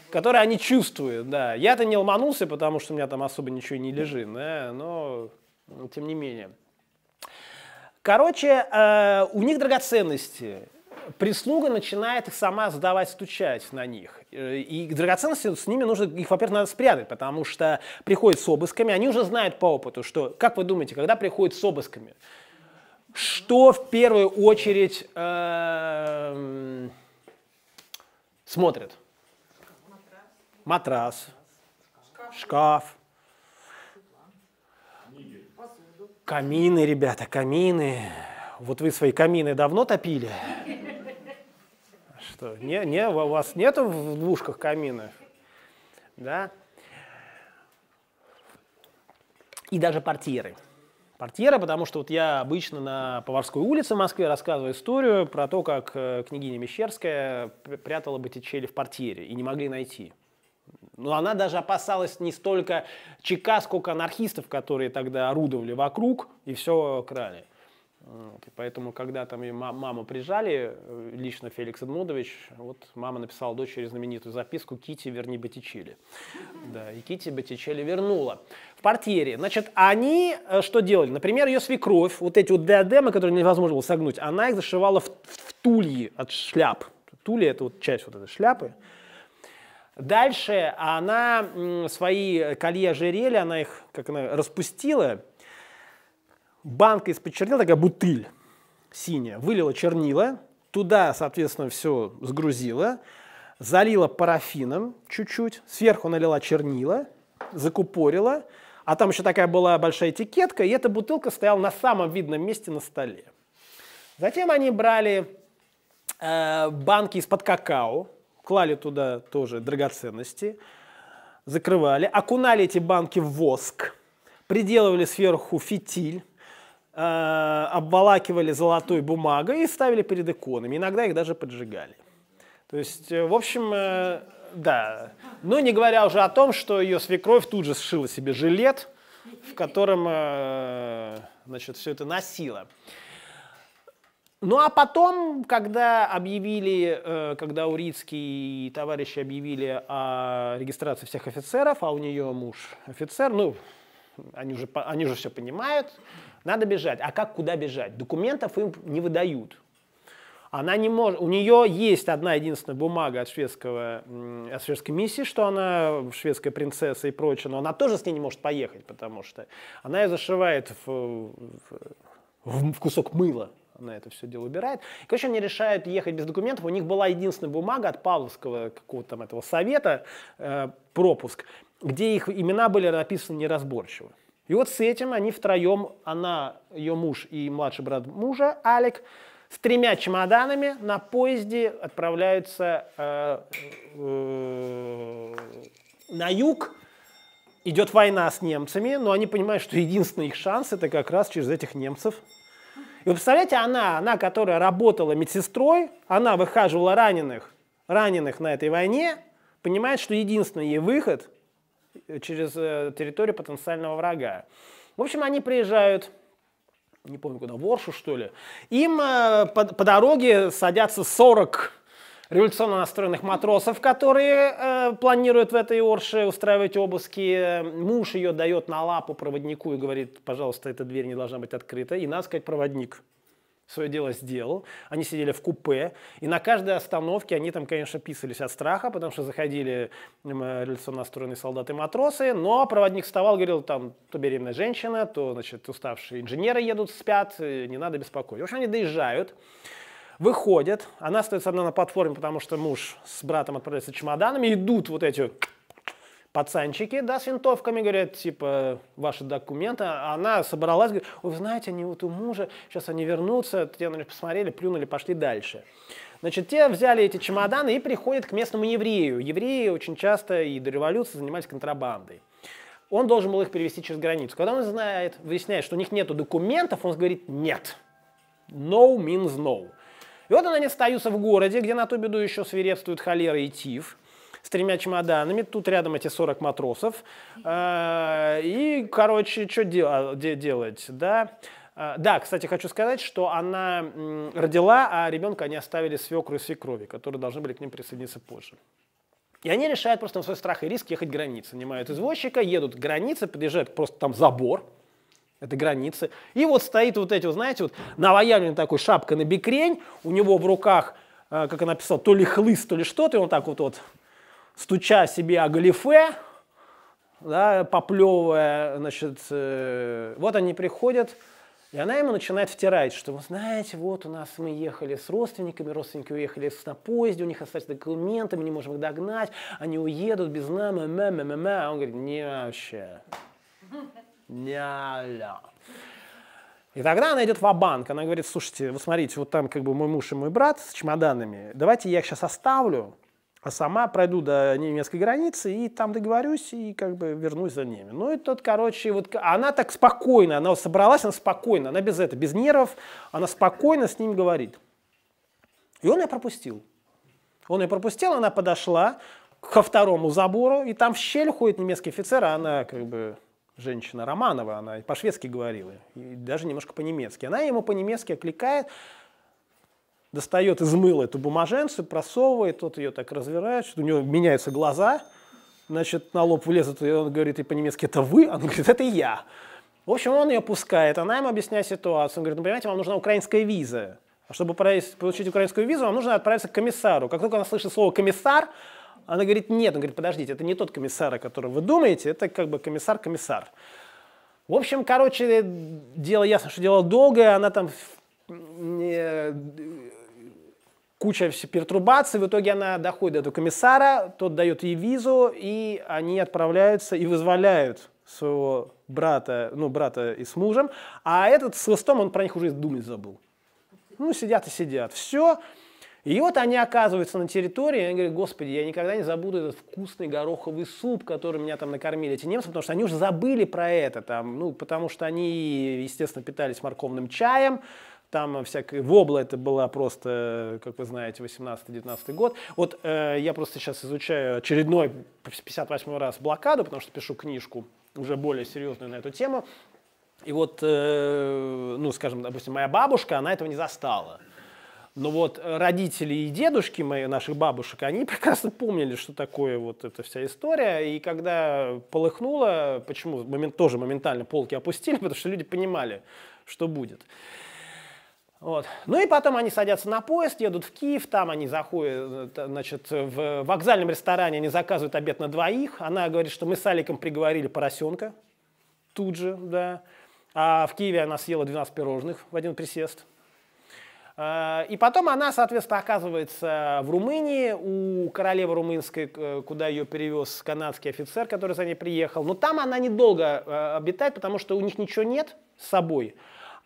которые они чувствуют, да. Я-то не ломанулся, потому что у меня там особо ничего не лежит, да, но тем не менее. Короче, э, у них драгоценности. Прислуга начинает их сама сдавать, стучать на них. Э, и драгоценности с ними нужно, их, во-первых, надо спрятать, потому что приходят с обысками. Они уже знают по опыту, что, как вы думаете, когда приходят с обысками, что в первую очередь э, смотрят? матрас, шкаф, камины, ребята, камины. Вот вы свои камины давно топили? Что, не, не, у вас нету в двушках каминов, Да? И даже портьеры портьера, потому что вот я обычно на Поварской улице в Москве рассказываю историю про то, как э, княгиня Мещерская прятала Боттичелли в портьере и не могли найти. Но она даже опасалась не столько ЧК, сколько анархистов, которые тогда орудовали вокруг и все крали. Вот. И поэтому, когда там ее маму прижали, э, лично Феликс Эдмудович, вот мама написала дочери знаменитую записку «Кити, верни Боттичелли». Да, и Кити Боттичелли вернула. В портьере. Значит, они э, что делали? Например, ее свекровь, вот эти вот диадемы, которые невозможно было согнуть, она их зашивала в, в тульи от шляп. Тули это вот часть вот этой шляпы. Дальше она свои колье ожерелья, она их как она, распустила, банка из-под чернил, такая бутыль синяя, вылила чернила, туда, соответственно, все сгрузила, залила парафином чуть-чуть, сверху налила чернила, закупорила, а там еще такая была большая этикетка, и эта бутылка стояла на самом видном месте на столе. Затем они брали э, банки из-под какао, клали туда тоже драгоценности, закрывали, окунали эти банки в воск, приделывали сверху фитиль, э, обволакивали золотой бумагой и ставили перед иконами. Иногда их даже поджигали. То есть, э, в общем, э, да. Но не говоря уже о том, что ее свекровь тут же сшила себе жилет, в котором, э, значит, все это носила. Ну а потом, когда объявили, э, когда Урицкий и товарищи объявили о регистрации всех офицеров, а у нее муж офицер, ну, они уже они же все понимают, надо бежать. А как, куда бежать? Документов им не выдают. Она не может, у нее есть одна единственная бумага от, шведского, от шведской миссии, что она шведская принцесса и прочее, но она тоже с ней не может поехать, потому что она ее зашивает в, в, в кусок мыла она это все дело убирает. И, короче, они решают ехать без документов. У них была единственная бумага от Павловского какого-то там этого совета, э, пропуск, где их имена были написаны неразборчиво. И вот с этим они втроем, она, ее муж и младший брат мужа, Алик с тремя чемоданами на поезде отправляются э, э, на юг. Идет война с немцами, но они понимают, что единственный их шанс это как раз через этих немцев и вы представляете, она, она, которая работала медсестрой, она выхаживала раненых, раненых на этой войне, понимает, что единственный ей выход э, через э, территорию потенциального врага. В общем, они приезжают, не помню куда, в Оршу, что ли. Им э, по, по дороге садятся 40 революционно настроенных матросов, которые э, планируют в этой Орше устраивать обыски. Муж ее дает на лапу проводнику и говорит, пожалуйста, эта дверь не должна быть открыта. И нас, как проводник, свое дело сделал. Они сидели в купе, и на каждой остановке они там, конечно, писались от страха, потому что заходили э, революционно настроенные солдаты матросы, но проводник вставал, говорил, там, то беременная женщина, то, значит, уставшие инженеры едут, спят, э, не надо беспокоить. В общем, они доезжают выходят, она остается одна на платформе, потому что муж с братом отправляется чемоданами, идут вот эти пацанчики, да, с винтовками, говорят, типа, ваши документы. она собралась, говорит, вы знаете, они вот у мужа, сейчас они вернутся, те на них посмотрели, плюнули, пошли дальше. Значит, те взяли эти чемоданы и приходят к местному еврею. Евреи очень часто и до революции занимались контрабандой. Он должен был их перевести через границу. Когда он знает, выясняет, что у них нет документов, он говорит «нет». No means no. И вот они остаются в городе, где на ту беду еще свирепствуют холера и тиф с тремя чемоданами, тут рядом эти 40 матросов. А, и, короче, что делать, да? А, да, кстати, хочу сказать, что она родила, а ребенка они оставили свекру и свекрови, которые должны были к ним присоединиться позже. И они решают просто на свой страх и риск ехать границы. Нанимают извозчика, едут к границе, подъезжают просто там забор, это границы. И вот стоит вот эти, вот, знаете, вот новоявленный такой шапка на бекрень, у него в руках, э, как она писала, то ли хлыст, то ли что-то, и он так вот, вот стуча себе о галифе, да, поплевывая, значит, э, вот они приходят, и она ему начинает втирать, что, вы знаете, вот у нас мы ехали с родственниками, родственники уехали на поезде, у них остались документы, мы не можем их догнать, они уедут без нами, мэ, мэ, мэ, мэ. А он говорит, не вообще няля. И тогда она идет в банк она говорит, слушайте, вы смотрите, вот там как бы мой муж и мой брат с чемоданами, давайте я их сейчас оставлю, а сама пройду до немецкой границы и там договорюсь и как бы вернусь за ними. Ну и тот, короче, вот она так спокойно, она вот собралась, она спокойно, она без этого, без нервов, она спокойно с ним говорит. И он ее пропустил. Он ее пропустил, она подошла ко второму забору, и там в щель ходит немецкий офицер, а она как бы женщина Романова, она по-шведски говорила, и даже немножко по-немецки. Она ему по-немецки окликает, достает из мыла эту бумаженцу, просовывает, тот ее так развирает, что у него меняются глаза, значит, на лоб влезет, и он говорит и по-немецки, это вы? Она говорит, это я. В общем, он ее пускает, она ему объясняет ситуацию. Он говорит, ну, понимаете, вам нужна украинская виза. А чтобы получить украинскую визу, вам нужно отправиться к комиссару. Как только она слышит слово «комиссар», она говорит, нет. Он говорит, подождите, это не тот комиссар, о котором вы думаете, это как бы комиссар-комиссар. В общем, короче, дело ясно, что дело долгое, она там куча пертурбаций, в итоге она доходит до этого комиссара, тот дает ей визу, и они отправляются и вызволяют своего брата, ну, брата и с мужем, а этот с листом, он про них уже думать забыл. Ну, сидят и сидят. Все, и вот они оказываются на территории, и они говорят, господи, я никогда не забуду этот вкусный гороховый суп, который меня там накормили эти немцы, потому что они уже забыли про это, там, ну, потому что они, естественно, питались морковным чаем, там всякая вобла, это была просто, как вы знаете, 18-19 год. Вот э, я просто сейчас изучаю очередной 58 раз блокаду, потому что пишу книжку уже более серьезную на эту тему. И вот, э, ну, скажем, допустим, моя бабушка, она этого не застала. Но вот э, родители и дедушки мои, наших бабушек, они прекрасно помнили, что такое вот эта вся история. И когда полыхнуло, почему момент, тоже моментально полки опустили, потому что люди понимали, что будет. Вот. Ну и потом они садятся на поезд, едут в Киев, там они заходят, э, значит, в вокзальном ресторане они заказывают обед на двоих. Она говорит, что мы с Аликом приговорили поросенка, тут же, да. А в Киеве она съела 12 пирожных в один присест. Э, и потом она, соответственно, оказывается в Румынии у королевы румынской, э, куда ее перевез канадский офицер, который за ней приехал. Но там она недолго э, обитает, потому что у них ничего нет с собой.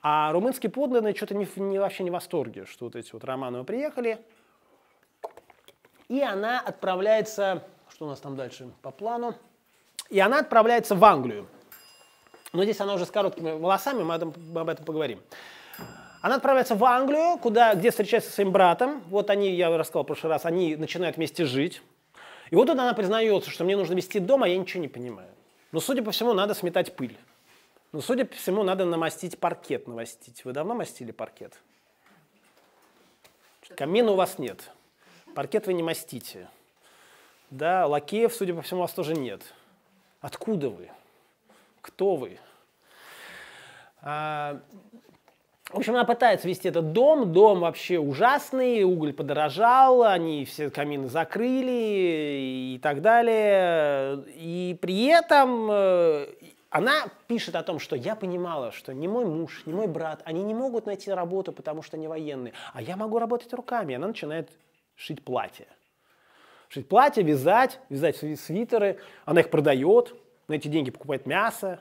А румынские подданные что-то не, не, вообще не в восторге, что вот эти вот Романовы приехали. И она отправляется, что у нас там дальше по плану, и она отправляется в Англию. Но здесь она уже с короткими волосами, мы об этом поговорим. Она отправляется в Англию, куда, где встречается со своим братом. Вот они, я рассказал в прошлый раз, они начинают вместе жить. И вот тут она признается, что мне нужно вести дом, а я ничего не понимаю. Но, ну, судя по всему, надо сметать пыль. Но, ну, судя по всему, надо намастить паркет, намастить. Вы давно мастили паркет? Камина у вас нет. Паркет вы не мастите. Да, лакеев, судя по всему, у вас тоже нет. Откуда вы? Кто вы? А, в общем, она пытается вести этот дом. Дом вообще ужасный, уголь подорожал, они все камины закрыли и так далее. И при этом э, она пишет о том, что я понимала, что ни мой муж, ни мой брат, они не могут найти работу, потому что они военные, а я могу работать руками. она начинает шить платье. Шить платье, вязать, вязать свитеры. Она их продает, на эти деньги покупает мясо,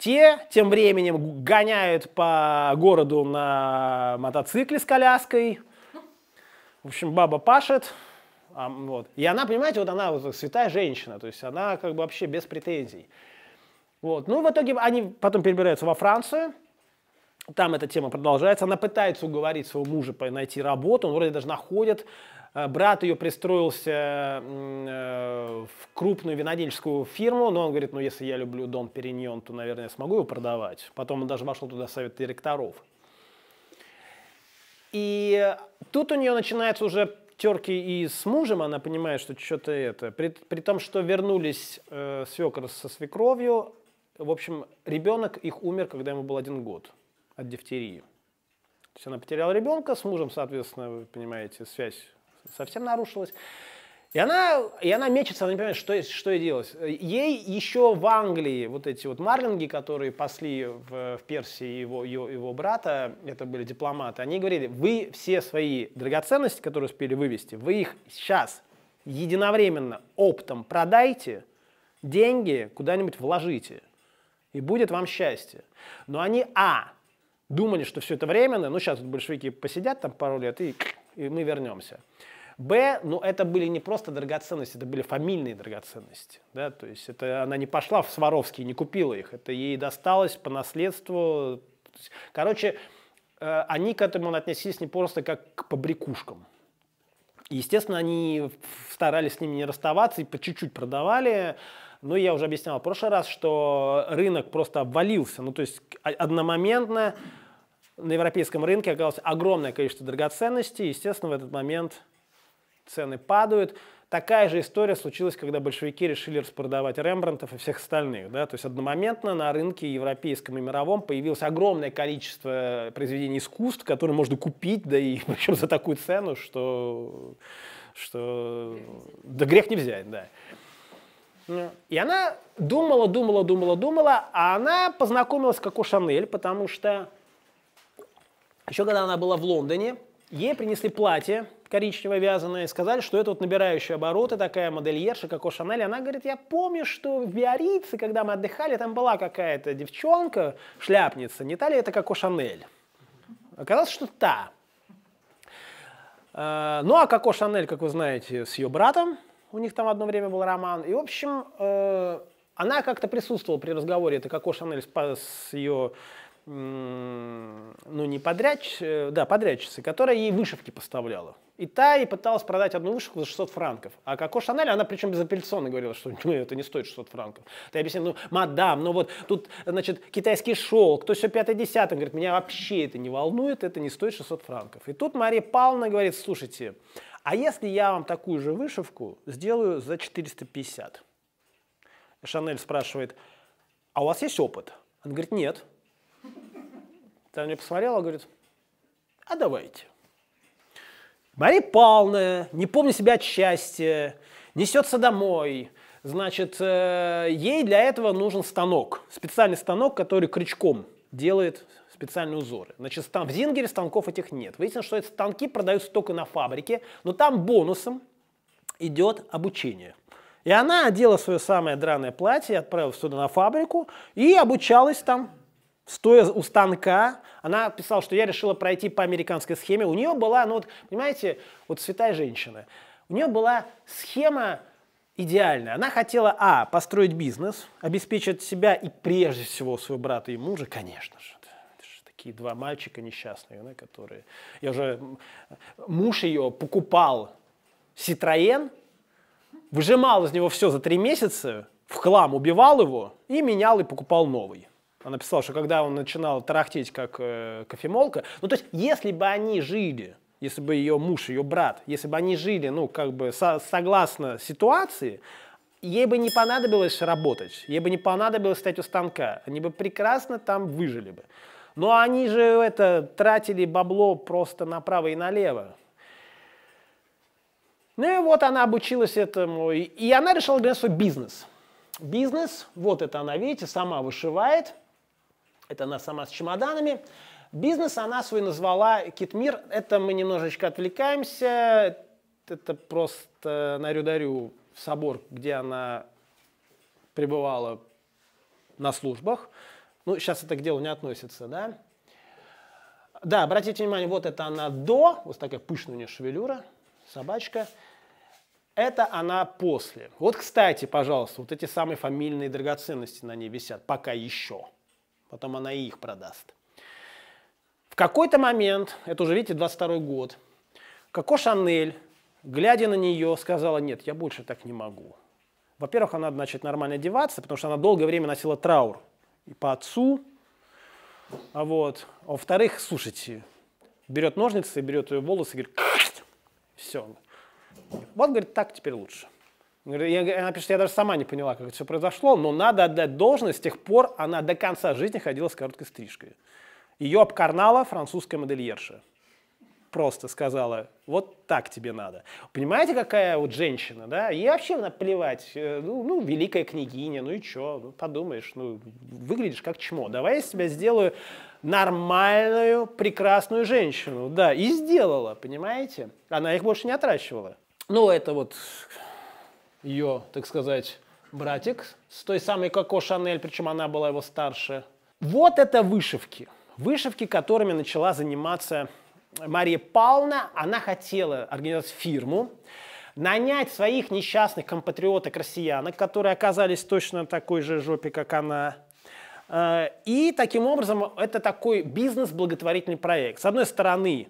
те тем временем гоняют по городу на мотоцикле с коляской. В общем, баба пашет. А, вот. И она, понимаете, вот она вот святая женщина, то есть она как бы вообще без претензий. Вот. Ну, в итоге они потом перебираются во Францию, там эта тема продолжается, она пытается уговорить своего мужа найти работу, он вроде даже находит, Э, брат ее пристроился э, в крупную винодельческую фирму, но он говорит, ну если я люблю Дон Периньон, то, наверное, я смогу его продавать. Потом он даже вошел туда в совет директоров. И тут у нее начинаются уже терки и с мужем, она понимает, что что-то это. При, при том, что вернулись э, свекр со свекровью, в общем, ребенок их умер, когда ему был один год от дифтерии. То есть она потеряла ребенка, с мужем, соответственно, вы понимаете, связь совсем нарушилась. И она, и она мечется, она не понимает, что, что ей делать. Ей еще в Англии вот эти вот марлинги, которые пасли в, в Персии его, его, его брата, это были дипломаты, они говорили, вы все свои драгоценности, которые успели вывести, вы их сейчас единовременно оптом продайте, деньги куда-нибудь вложите, и будет вам счастье. Но они, а, думали, что все это временно, ну сейчас вот большевики посидят там пару лет, и, и мы вернемся. Б, ну это были не просто драгоценности, это были фамильные драгоценности. Да? То есть это она не пошла в Сваровский, не купила их. Это ей досталось по наследству. Короче, э, они к этому отнеслись не просто как к побрякушкам. Естественно, они старались с ними не расставаться и по чуть-чуть продавали. Но ну, я уже объяснял в прошлый раз, что рынок просто обвалился. Ну, то есть а, одномоментно на европейском рынке оказалось огромное количество драгоценностей. Естественно, в этот момент цены падают. Такая же история случилась, когда большевики решили распродавать Рембрандтов и всех остальных. Да? То есть одномоментно на рынке европейском и мировом появилось огромное количество произведений искусств, которые можно купить, да и причем за такую цену, что, что да грех не взять. Да. И она думала, думала, думала, думала, а она познакомилась с Коко Шанель, потому что еще когда она была в Лондоне, ей принесли платье, коричневая вязаная, и сказали, что это вот набирающая обороты такая модельерша, как у Шанель. Она говорит, я помню, что в Биорице, когда мы отдыхали, там была какая-то девчонка, шляпница, не та ли это как у Шанель? Оказалось, что та. А, ну а Коко Шанель, как вы знаете, с ее братом, у них там одно время был роман. И, в общем, э, она как-то присутствовала при разговоре, это Коко Шанель с ее ну не подряд, э, да, подрядчицы, которая ей вышивки поставляла. И та и пыталась продать одну вышивку за 600 франков. А Коко Шанель, она причем безапелляционно говорила, что ну, это не стоит 600 франков. Ты объяснял, ну, мадам, ну вот тут, значит, китайский шелк, кто все 5-10. говорит, меня вообще это не волнует, это не стоит 600 франков. И тут Мария Павловна говорит, слушайте, а если я вам такую же вышивку сделаю за 450? Шанель спрашивает, а у вас есть опыт? Он говорит, нет. Она мне посмотрела, говорит, а давайте. Мария Павловна, не помню себя от счастья, несется домой. Значит, э, ей для этого нужен станок. Специальный станок, который крючком делает специальные узоры. Значит, там, в Зингере станков этих нет. Выяснилось, что эти станки продаются только на фабрике, но там бонусом идет обучение. И она одела свое самое драное платье, отправилась туда на фабрику и обучалась там стоя у станка, она писала, что я решила пройти по американской схеме. У нее была, ну вот, понимаете, вот святая женщина. У нее была схема идеальная. Она хотела, а, построить бизнес, обеспечить себя и прежде всего своего брата и мужа, конечно же. Такие два мальчика несчастные, да, которые... Я уже... Муж ее покупал Ситроен, выжимал из него все за три месяца, в хлам убивал его и менял и покупал новый. Он написал, что когда он начинал тарахтеть как э, кофемолка, ну то есть если бы они жили, если бы ее муж, ее брат, если бы они жили, ну как бы со согласно ситуации, ей бы не понадобилось работать, ей бы не понадобилось стоять у станка, они бы прекрасно там выжили бы. Но они же это тратили бабло просто направо и налево. Ну и вот она обучилась этому, и она решила для свой бизнес. Бизнес, вот это она, видите, сама вышивает, это она сама с чемоданами. Бизнес она свой назвала Китмир. Это мы немножечко отвлекаемся. Это просто на Рюдарю в собор, где она пребывала на службах. Ну, сейчас это к делу не относится, да? Да, обратите внимание, вот это она до, вот такая пышная у нее шевелюра, собачка. Это она после. Вот, кстати, пожалуйста, вот эти самые фамильные драгоценности на ней висят, пока еще потом она и их продаст. В какой-то момент, это уже, видите, 22 год, Коко Шанель, глядя на нее, сказала, нет, я больше так не могу. Во-первых, она, значит, нормально одеваться, потому что она долгое время носила траур и по отцу. А вот. А во-вторых, слушайте, берет ножницы, берет ее волосы и говорит, все. Вот, говорит, так теперь лучше она пишет, я даже сама не поняла, как это все произошло, но надо отдать должность, с тех пор она до конца жизни ходила с короткой стрижкой. Ее обкарнала французская модельерша. Просто сказала, вот так тебе надо. Понимаете, какая вот женщина, да? Ей вообще наплевать, э, ну, ну великая княгиня, ну и чё, ну, подумаешь, ну, выглядишь как чмо. Давай я себя сделаю нормальную, прекрасную женщину, да, и сделала, понимаете? Она их больше не отращивала. Ну, это вот ее, так сказать, братик с той самой Коко Шанель, причем она была его старше. Вот это вышивки. Вышивки, которыми начала заниматься Мария Павловна. Она хотела организовать фирму, нанять своих несчастных компатриоток-россиянок, которые оказались точно такой же жопе, как она, э, и таким образом это такой бизнес-благотворительный проект. С одной стороны,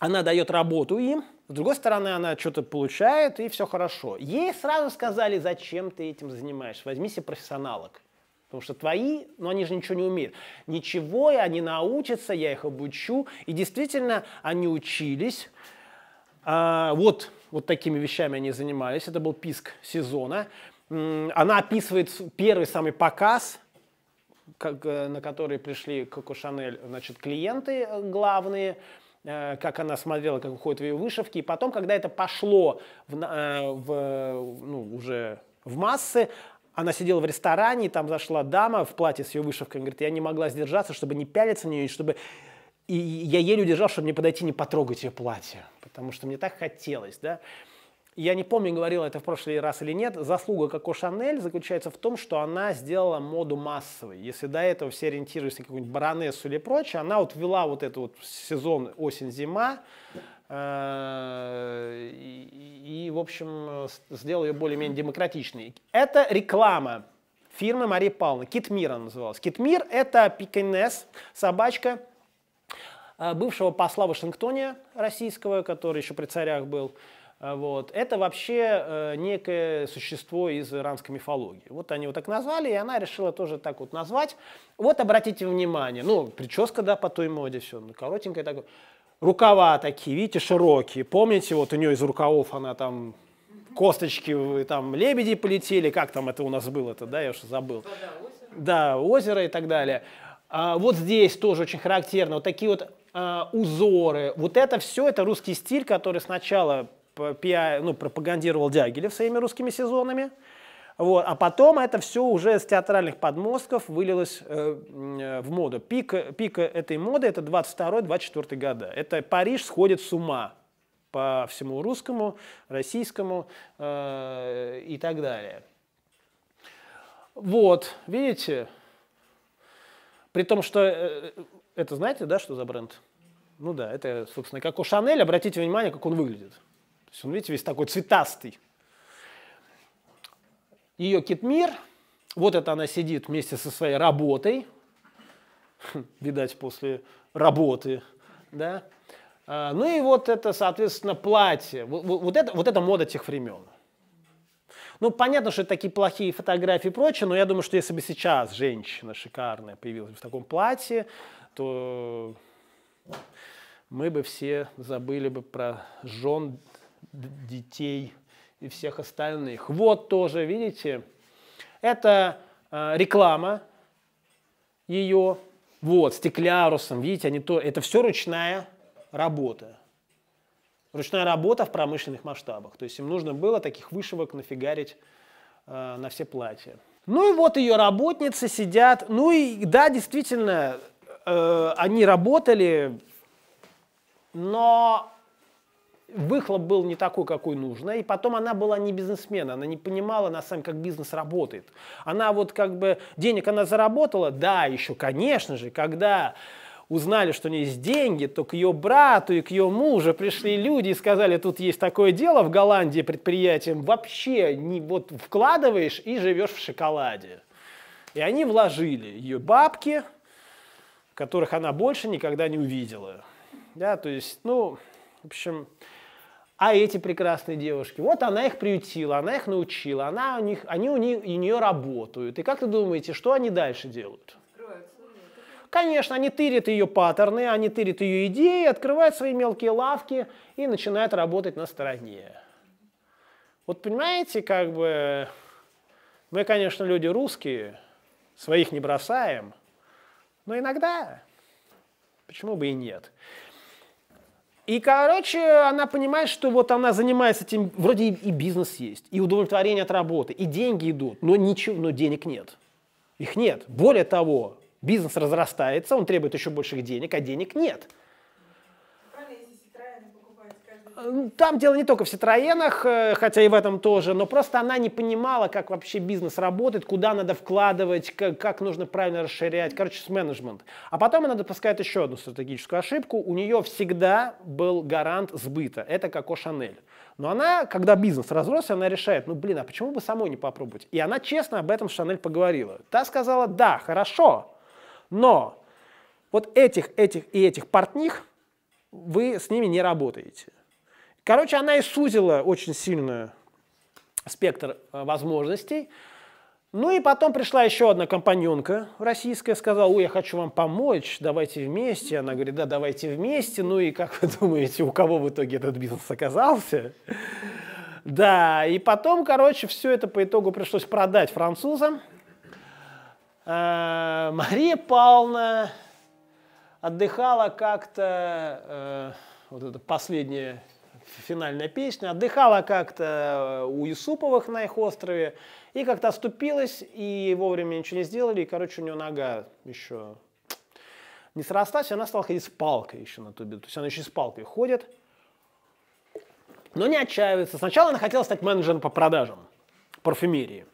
она дает работу им, с другой стороны, она что-то получает, и все хорошо. Ей сразу сказали, зачем ты этим занимаешься, возьми себе профессионалок. Потому что твои, но ну, они же ничего не умеют. Ничего, и они научатся, я их обучу. И действительно, они учились. А, вот, вот такими вещами они занимались. Это был писк сезона. Она описывает первый самый показ, как, э, на который пришли Коко Шанель, значит, клиенты э, главные – Э, как она смотрела, как уходят в ее вышивки. И потом, когда это пошло в, э, в, ну, уже в массы, она сидела в ресторане, и там зашла дама в платье с ее вышивкой. Говорит, я не могла сдержаться, чтобы не пялиться на нее, и чтобы... И я еле удержал, чтобы не подойти, не потрогать ее платье, потому что мне так хотелось, да я не помню, говорил это в прошлый раз или нет, заслуга Коко Шанель заключается в том, что она сделала моду массовой. Если до этого все ориентировались на какую-нибудь баронессу или прочее, она вот ввела вот этот вот сезон осень-зима, э, и, и, в общем, сделал ее более-менее демократичной. Это реклама фирмы Марии Павловны. Китмир она называлась. Китмир – это пикинес, собачка э, бывшего посла Вашингтоне российского, который еще при царях был, а, вот. Это вообще э, некое существо из иранской мифологии. Вот они его так назвали, и она решила тоже так вот назвать. Вот обратите внимание, ну, прическа, да, по той моде, все, ну, коротенькая такая. Рукава такие, видите, широкие. Помните, вот у нее из рукавов она там косточки, там лебеди полетели, как там это у нас было-то, да, я уже забыл. Да, озеро и так далее. А, вот здесь тоже очень характерно, вот такие вот а, узоры. Вот это все, это русский стиль, который сначала пиар, ну, пропагандировал Дягилев своими русскими сезонами. Вот. А потом это все уже с театральных подмостков вылилось э, э в моду. Пик, пик этой моды это 22-24 года. Это Париж сходит с ума по всему русскому, российскому э, и так далее. Вот, видите? При том, что э, э это знаете, да, что за бренд? Ну да, это, собственно, как у Шанель, обратите внимание, как он выглядит. То есть он, видите, весь такой цветастый. Ее Китмир, вот это она сидит вместе со своей работой, хм, видать, после работы, да. А, ну и вот это, соответственно, платье. Вот это, вот это мода тех времен. Ну, понятно, что это такие плохие фотографии и прочее, но я думаю, что если бы сейчас женщина шикарная появилась в таком платье, то мы бы все забыли бы про жен детей и всех остальных. Вот тоже, видите, это э, реклама ее, вот, стеклярусом, видите, они то, это все ручная работа. Ручная работа в промышленных масштабах. То есть им нужно было таких вышивок нафигарить э, на все платья. Ну и вот ее работницы сидят. Ну и да, действительно, э, они работали, но выхлоп был не такой, какой нужно. И потом она была не бизнесмена, она не понимала на самом как бизнес работает. Она вот как бы денег она заработала, да, еще, конечно же, когда узнали, что у нее есть деньги, то к ее брату и к ее мужу пришли люди и сказали, тут есть такое дело в Голландии предприятием, вообще не вот вкладываешь и живешь в шоколаде. И они вложили ее бабки, которых она больше никогда не увидела. Да, то есть, ну, в общем, а эти прекрасные девушки, вот она их приютила, она их научила, она у них, они у, них, у нее работают. И как ты думаете, что они дальше делают? Конечно, они тырят ее паттерны, они тырят ее идеи, открывают свои мелкие лавки и начинают работать на стороне. Вот понимаете, как бы мы, конечно, люди русские, своих не бросаем, но иногда почему бы и нет. И, короче, она понимает, что вот она занимается этим, вроде и бизнес есть, и удовлетворение от работы, и деньги идут, но ничего, но денег нет. Их нет. Более того, бизнес разрастается, он требует еще больших денег, а денег нет. Там дело не только в Ситроенах, э, хотя и в этом тоже, но просто она не понимала, как вообще бизнес работает, куда надо вкладывать, как, как нужно правильно расширять, короче, с менеджмент. А потом она допускает еще одну стратегическую ошибку. У нее всегда был гарант сбыта, это Коко Шанель. Но она, когда бизнес разросся, она решает, ну блин, а почему бы самой не попробовать? И она честно об этом с Шанель поговорила. Та сказала, да, хорошо, но вот этих, этих и этих портних вы с ними не работаете. Короче, она и сузила очень сильно спектр э, возможностей. Ну и потом пришла еще одна компаньонка российская, сказала, ой, я хочу вам помочь, давайте вместе. Она говорит, да, давайте вместе. Ну и как вы думаете, у кого в итоге этот бизнес оказался? Да, и потом, короче, все это по итогу пришлось продать французам. А, Мария Павловна отдыхала как-то, э, вот это последнее финальная песня, отдыхала как-то э, у Юсуповых на их острове, и как-то оступилась, и вовремя ничего не сделали, и, короче, у нее нога еще не срастась, и она стала ходить с палкой еще на тубе, то есть она еще с палкой ходит, но не отчаивается. Сначала она хотела стать менеджером по продажам парфюмерии.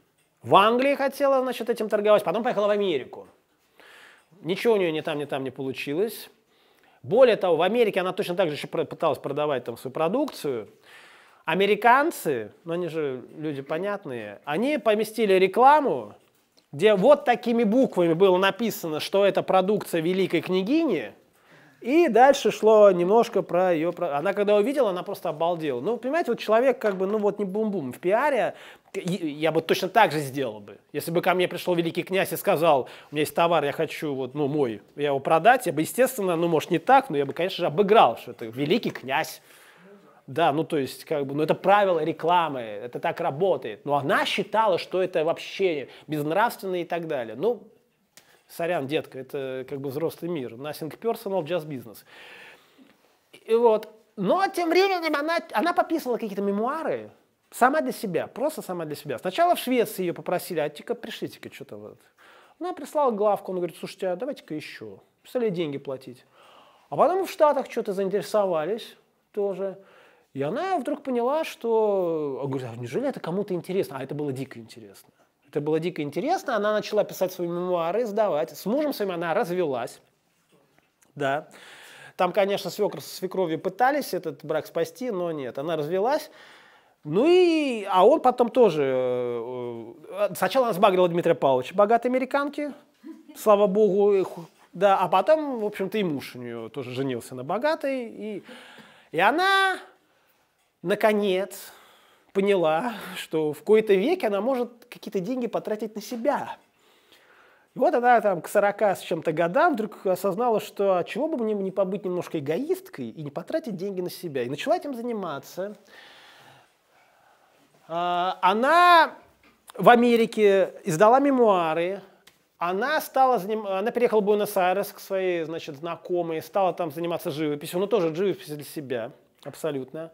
В Англии хотела, значит, этим торговать, потом поехала в Америку. Ничего у нее ни там, ни там не получилось. Более того, в Америке она точно так же еще пыталась продавать там свою продукцию. Американцы, ну они же люди понятные, они поместили рекламу, где вот такими буквами было написано, что это продукция великой княгини – и дальше шло немножко про ее... Она когда увидела, она просто обалдела. Ну, понимаете, вот человек как бы, ну вот не бум-бум. В пиаре я бы точно так же сделал бы. Если бы ко мне пришел великий князь и сказал, у меня есть товар, я хочу вот, ну, мой, я его продать, я бы, естественно, ну, может, не так, но я бы, конечно же, обыграл, что это великий князь. Да, ну то есть как бы, ну это правило рекламы, это так работает. Но она считала, что это вообще безнравственно и так далее. Ну, Сорян, детка, это как бы взрослый мир. Nothing personal, just business. И вот. Но тем временем она, она пописала какие-то мемуары, Сама для себя, просто сама для себя. Сначала в Швеции ее попросили, а тика пришлите-ка что-то вот. Она прислала главку, он говорит, слушайте, а давайте-ка еще. Стали деньги платить. А потом в Штатах что-то заинтересовались тоже. И она вдруг поняла, что... А, говорит, а неужели это кому-то интересно? А это было дико интересно. Это было дико интересно. Она начала писать свои мемуары, сдавать. С мужем своим она развелась. Да. Там, конечно, свекр со свекровью пытались этот брак спасти, но нет. Она развелась. Ну и, а он потом тоже, э, э, сначала она сбагрила Дмитрия Павловича, богатой американки, слава богу, их. да, а потом, в общем-то, и муж у нее тоже женился на богатой, и, и она, наконец, поняла, что в какой то веке она может какие-то деньги потратить на себя. И вот она там к 40 с чем-то годам вдруг осознала, что «А чего бы мне не побыть немножко эгоисткой и не потратить деньги на себя. И начала этим заниматься. А, она в Америке издала мемуары, она стала заним... она переехала в Буэнос-Айрес к своей, значит, знакомой, стала там заниматься живописью, но тоже живопись для себя, абсолютно.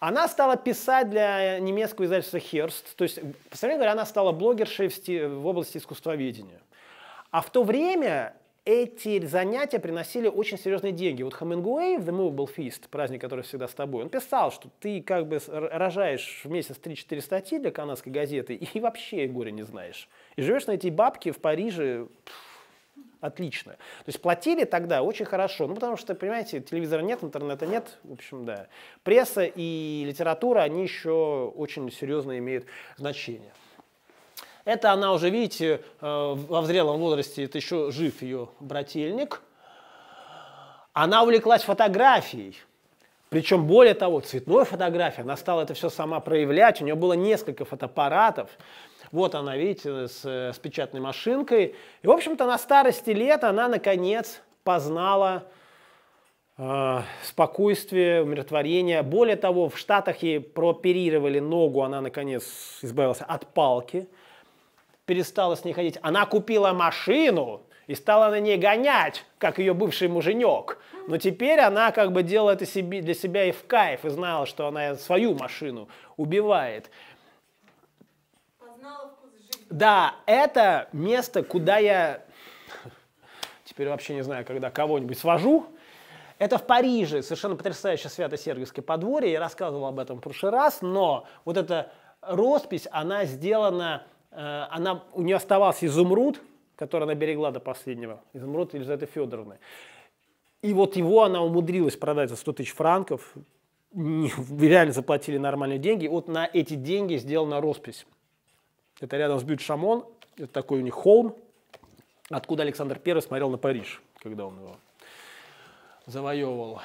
Она стала писать для немецкого издательства Херст, то есть, представляете, говоря, она стала блогершей в, сти- в области искусствоведения. А в то время эти занятия приносили очень серьезные деньги. Вот Хемингуэй в The Movable Feast, праздник, который всегда с тобой, он писал, что ты как бы рожаешь в месяц 3-4 статьи для канадской газеты и вообще горе не знаешь. И живешь на эти бабки в Париже, пфф, отлично. То есть платили тогда очень хорошо, ну потому что, понимаете, телевизора нет, интернета нет, в общем, да. Пресса и литература, они еще очень серьезно имеют значение. Это она уже, видите, э, во зрелом возрасте, это еще жив ее брательник. Она увлеклась фотографией. Причем, более того, цветной фотографией. Она стала это все сама проявлять. У нее было несколько фотоаппаратов. Вот она, видите, с, э, с печатной машинкой. И, в общем-то, на старости лет она, наконец, познала э, спокойствие, умиротворение. Более того, в Штатах ей прооперировали ногу, она, наконец, избавилась от палки, перестала с ней ходить. Она купила машину, и стала на ней гонять, как ее бывший муженек. Но теперь она как бы делала это себе, для себя и в кайф, и знала, что она свою машину убивает да, это место, куда я теперь вообще не знаю, когда кого-нибудь свожу, это в Париже, совершенно потрясающее свято-сергиевское подворье, я рассказывал об этом в прошлый раз, но вот эта роспись, она сделана, э, она, у нее оставался изумруд, который она берегла до последнего, изумруд Елизаветы Федоровны. И вот его она умудрилась продать за 100 тысяч франков, реально заплатили нормальные деньги, вот на эти деньги сделана роспись. Это рядом с Бют-Шамон, это такой у них холм, откуда Александр I смотрел на Париж, когда он его завоевывал.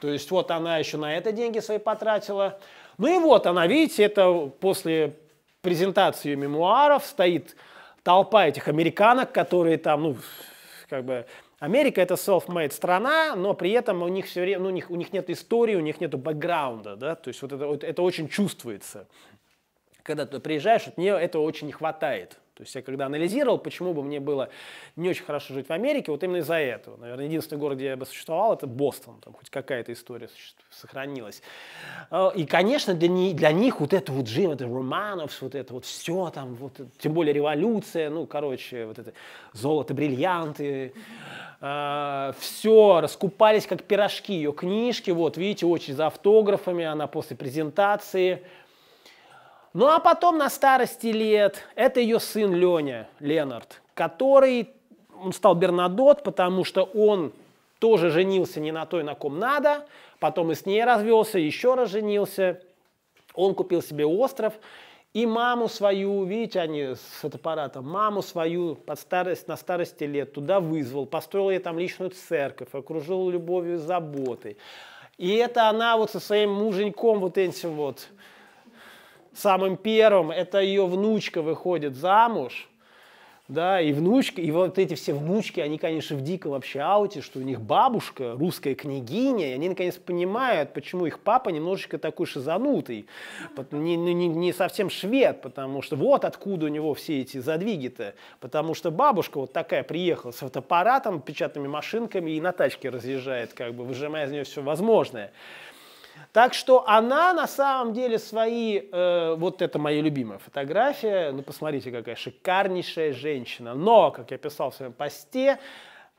То есть вот она еще на это деньги свои потратила. Ну и вот она, видите, это после презентации мемуаров стоит толпа этих американок, которые там, ну, как бы, Америка это self-made страна, но при этом у них все время, ну, у них, у них нет истории, у них нет бэкграунда, да, то есть вот это, вот это очень чувствуется когда ты приезжаешь, вот мне этого очень не хватает. То есть я когда анализировал, почему бы мне было не очень хорошо жить в Америке, вот именно из-за этого. Наверное, единственный город, где я бы существовал, это Бостон. Там хоть какая-то история сохранилась. А, и, конечно, для, не, для них вот это вот жизнь, это Романовс, вот это вот все там, вот, тем более революция, ну, короче, вот это золото, бриллианты, а, все, раскупались как пирожки ее книжки. Вот, видите, очередь за автографами, она после презентации – ну а потом на старости лет это ее сын Леня, Ленард, который, он стал Бернадот, потому что он тоже женился не на той, на ком надо, потом и с ней развелся, еще раз женился, он купил себе остров, и маму свою, видите, они с фотоаппаратом, маму свою под старость, на старости лет туда вызвал, построил ей там личную церковь, окружил любовью и заботой. И это она вот со своим муженьком вот этим вот, самым первым это ее внучка выходит замуж, да, и внучка, и вот эти все внучки, они, конечно, в дико вообще ауте, что у них бабушка русская княгиня, и они, наконец, понимают, почему их папа немножечко такой шизанутый, не, не, не совсем швед, потому что вот откуда у него все эти задвиги-то, потому что бабушка вот такая приехала с фотоаппаратом, печатными машинками и на тачке разъезжает, как бы выжимая из нее все возможное. Так что она на самом деле свои, э, вот это моя любимая фотография, ну посмотрите, какая шикарнейшая женщина. Но, как я писал в своем посте,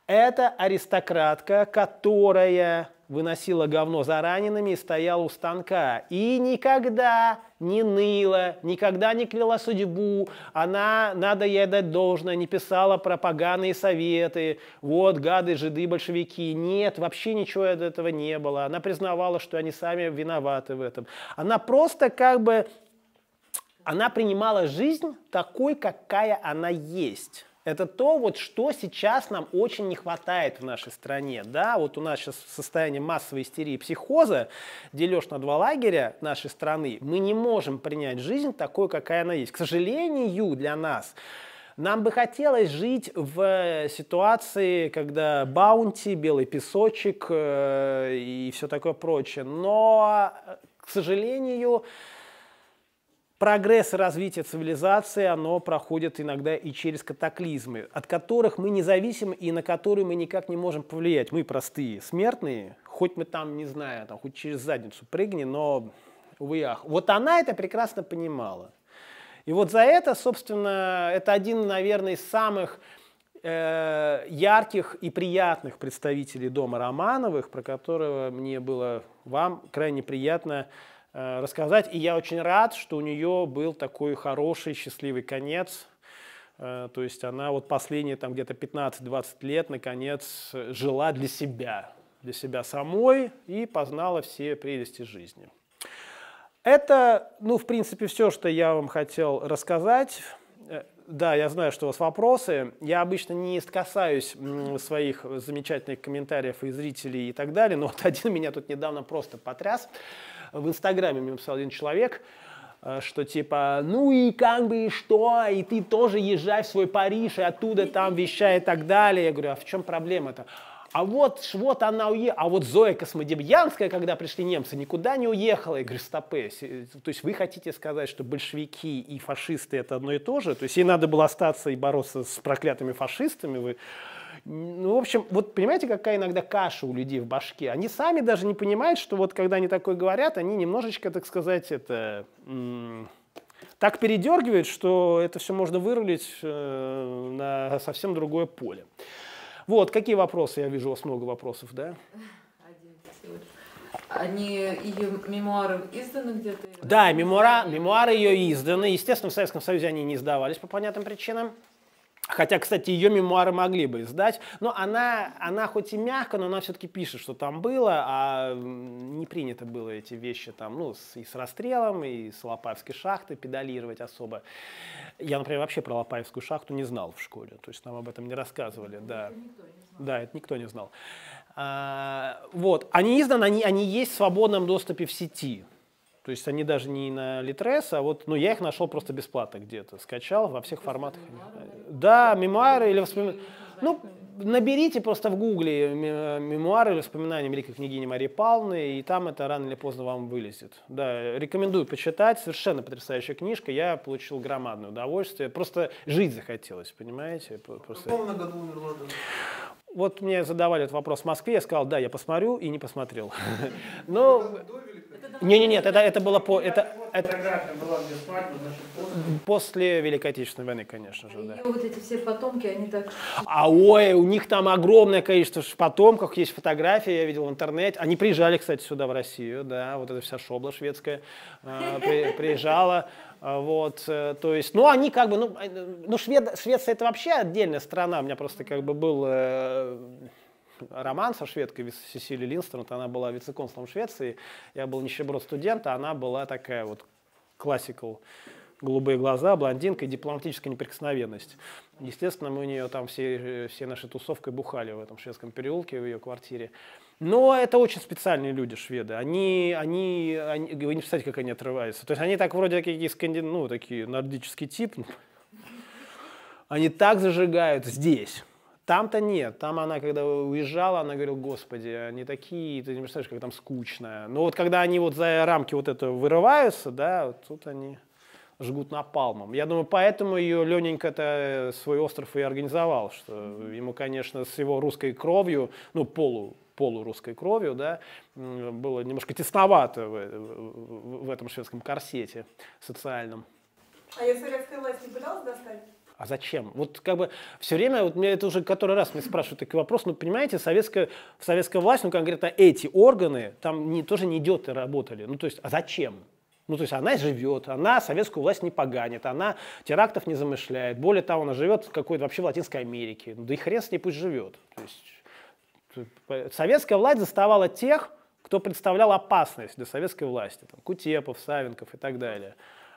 это аристократка, которая выносила говно за ранеными и стояла у станка. И никогда не ныла, никогда не кляла судьбу. Она, надо ей дать должное, не писала про поганые советы. Вот, гады, жиды, большевики. Нет, вообще ничего от этого не было. Она признавала, что они сами виноваты в этом. Она просто как бы... Она принимала жизнь такой, какая она есть это то, вот, что сейчас нам очень не хватает в нашей стране. Да? Вот у нас сейчас состояние массовой истерии и психоза, дележ на два лагеря нашей страны, мы не можем принять жизнь такой, какая она есть. К сожалению, для нас нам бы хотелось жить в э, ситуации, когда баунти, белый песочек э, и все такое прочее. Но, э, к сожалению, Прогресс и развитие цивилизации, оно проходит иногда и через катаклизмы, от которых мы не зависим и на которые мы никак не можем повлиять. Мы простые смертные, хоть мы там, не знаю, там, хоть через задницу прыгни, но, увы, ах. Вот она это прекрасно понимала. И вот за это, собственно, это один, наверное, из самых э, ярких и приятных представителей дома Романовых, про которого мне было вам крайне приятно Э, рассказать. И я очень рад, что у нее был такой хороший, счастливый конец. Э, то есть она вот последние там где-то 15-20 лет наконец жила для себя, для себя самой и познала все прелести жизни. Это, ну, в принципе, все, что я вам хотел рассказать. Э, да, я знаю, что у вас вопросы. Я обычно не касаюсь своих замечательных комментариев и зрителей и так далее, но вот один меня тут недавно просто потряс в Инстаграме мне написал один человек, э, что типа, ну и как бы и что, и ты тоже езжай в свой Париж, и оттуда там вещай и так далее. Я говорю, а в чем проблема-то? А вот, вот она уехала, а вот Зоя Космодемьянская, когда пришли немцы, никуда не уехала. Я говорю, стопы, э, э, то есть вы хотите сказать, что большевики и фашисты это одно и то же? То есть ей надо было остаться и бороться с проклятыми фашистами? Вы... Ну, в общем, вот понимаете, какая иногда каша у людей в башке? Они сами даже не понимают, что вот когда они такое говорят, они немножечко, так сказать, это так передергивает, что это все можно вырулить э, на совсем другое поле. Вот, какие вопросы? Я вижу, у вас много вопросов, да? Они ее мемуары изданы где-то? Да, мемуара, мемуары ее изданы. Естественно, в Советском Союзе они не издавались по понятным причинам. Хотя, кстати, ее мемуары могли бы издать, но она, она хоть и мягко, но она все-таки пишет, что там было, а не принято было эти вещи там, ну, с, и с расстрелом, и с Лопаевской шахты педалировать особо. Я, например, вообще про Лопаевскую шахту не знал в школе, то есть нам об этом не рассказывали, это да. Никто не знал. Да, это никто не знал. А, вот, они изданы, они, они есть в свободном доступе в сети. То есть они даже не на Litres, а вот, ну, я их нашел просто бесплатно где-то, скачал во всех форматах. Да, мемуары или воспоминания. Ну, наберите просто в гугле мемуары или воспоминания великой княгини Марии Павловны, и там это рано или поздно вам вылезет. Да, рекомендую почитать, совершенно потрясающая книжка, я получил громадное удовольствие, просто жить захотелось, понимаете? А просто... В каком году умерла? Вот мне задавали этот вопрос в Москве, я сказал, да, я посмотрю, и не посмотрел. Но... не не нет. Это, это было по... Это, это... после Великой Отечественной войны, конечно же, да. вот эти все потомки, они так... А ой, у них там огромное количество потомков, есть фотографии, я видел в интернете. Они приезжали, кстати, сюда, в Россию, да, вот эта вся шобла шведская а, приезжала. А, вот, э, то есть, ну, они как бы, ну, э, ну Швед, Швеция это вообще отдельная страна, у меня просто как бы был э, роман со шведкой Сесили Линстранд, она была вице-консулом Швеции, я был нищеброд студент, а она была такая вот классикал, голубые глаза, блондинка и дипломатическая неприкосновенность. Естественно, мы у нее там все, все наши тусовкой бухали в этом шведском переулке, в ее квартире. Но это очень специальные люди, шведы. Они, они, они вы не представляете, как они отрываются. То есть они так вроде какие скандин, ну, такие нордический тип. Они так зажигают здесь. Там-то нет. Там она, когда уезжала, она говорила, господи, они такие, ты не представляешь, как там скучно. Но вот когда они вот за рамки вот это вырываются, да, вот тут они жгут напалмом. Я думаю, поэтому ее Лененька-то э, свой остров и организовал, что ему, конечно, с его русской кровью, ну, полу, полурусской кровью, да, было немножко тесновато э, в, в, в этом шведском корсете социальном. А если советская власть не пыталась достать? а зачем? Вот как бы все время, вот меня это уже который раз мне спрашивают такой вопрос, ну понимаете, советская, советская власть, ну конкретно а эти органы, там не, тоже не идет и работали. Ну то есть, а зачем? Ну, то есть она живет, она советскую власть не поганит, она терактов не замышляет. Более того, она живет в какой-то вообще в Латинской Америке. Ну, да и хрен с ней пусть живет. То есть, типа, советская власть заставала тех, кто представлял опасность для советской власти. Там, Кутепов, Савенков и так далее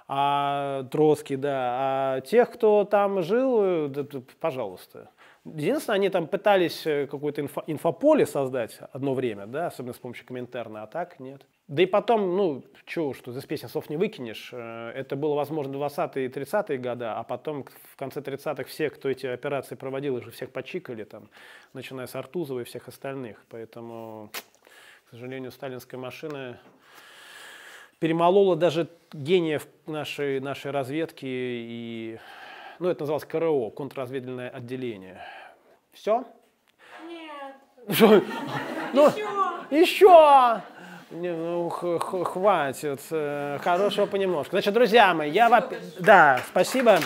а Троцкий, да, а тех, кто там жил, да, пожалуйста. Единственное, они там пытались э, какое-то инфо инфополе создать одно время, да, особенно с помощью комментарна, а так нет. Да и потом, ну, чего что ты с песен слов не выкинешь. Э, это было, возможно, 20-е и 30-е годы, а потом в конце 30-х все, кто эти операции проводил, уже всех почикали, там, начиная с Артузова и всех остальных. Поэтому, к сожалению, сталинская машина перемолола даже гениев нашей, нашей разведки и, ну, это называлось КРО, контрразведывательное отделение. Все? Нет. Ну, еще! Ну, хватит. Э, хорошего понемножку. Значит, друзья мои, я... Во... Да, спасибо.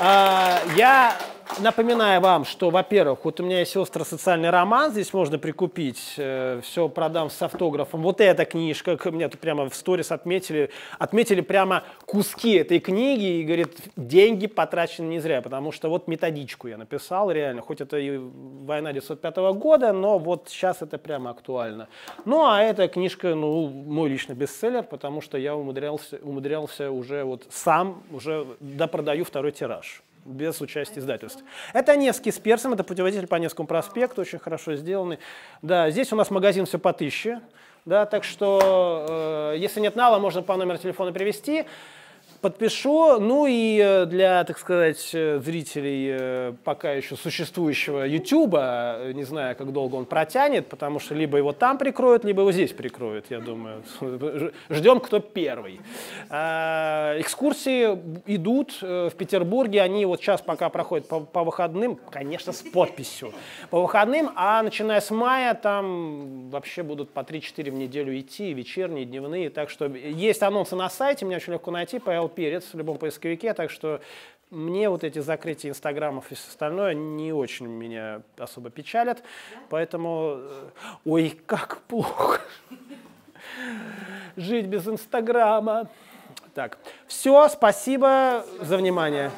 А, я Напоминаю вам, что, во-первых, вот у меня есть остро-социальный роман, здесь можно прикупить, э, все продам с автографом. Вот эта книжка, меня тут прямо в сторис отметили, отметили прямо куски этой книги и говорит, деньги потрачены не зря, потому что вот методичку я написал реально, хоть это и война 1905 года, но вот сейчас это прямо актуально. Ну, а эта книжка, ну, мой личный бестселлер, потому что я умудрялся, умудрялся уже вот сам, уже допродаю второй тираж без участия издательств. Это Невский с персом, это путеводитель по Невскому проспекту, очень хорошо сделанный. Да, здесь у нас магазин все по тысяче, да, так что э, если нет нала, можно по номеру телефона привести подпишу. Ну и э, для, так сказать, э, зрителей э, пока еще существующего YouTube, не знаю, как долго он протянет, потому что либо его там прикроют, либо его здесь прикроют, я думаю. Ждем, кто первый. А, экскурсии идут в Петербурге, они вот сейчас пока проходят по, по выходным, конечно, с подписью, по выходным, а начиная с мая там вообще будут по 3-4 в неделю идти, вечерние, дневные, так что есть анонсы на сайте, меня очень легко найти, по перец в любом поисковике, так что мне вот эти закрытия инстаграмов и все остальное не очень меня особо печалят, поэтому... Э, ой, как плохо! Жить без инстаграма! Так, все, спасибо за внимание.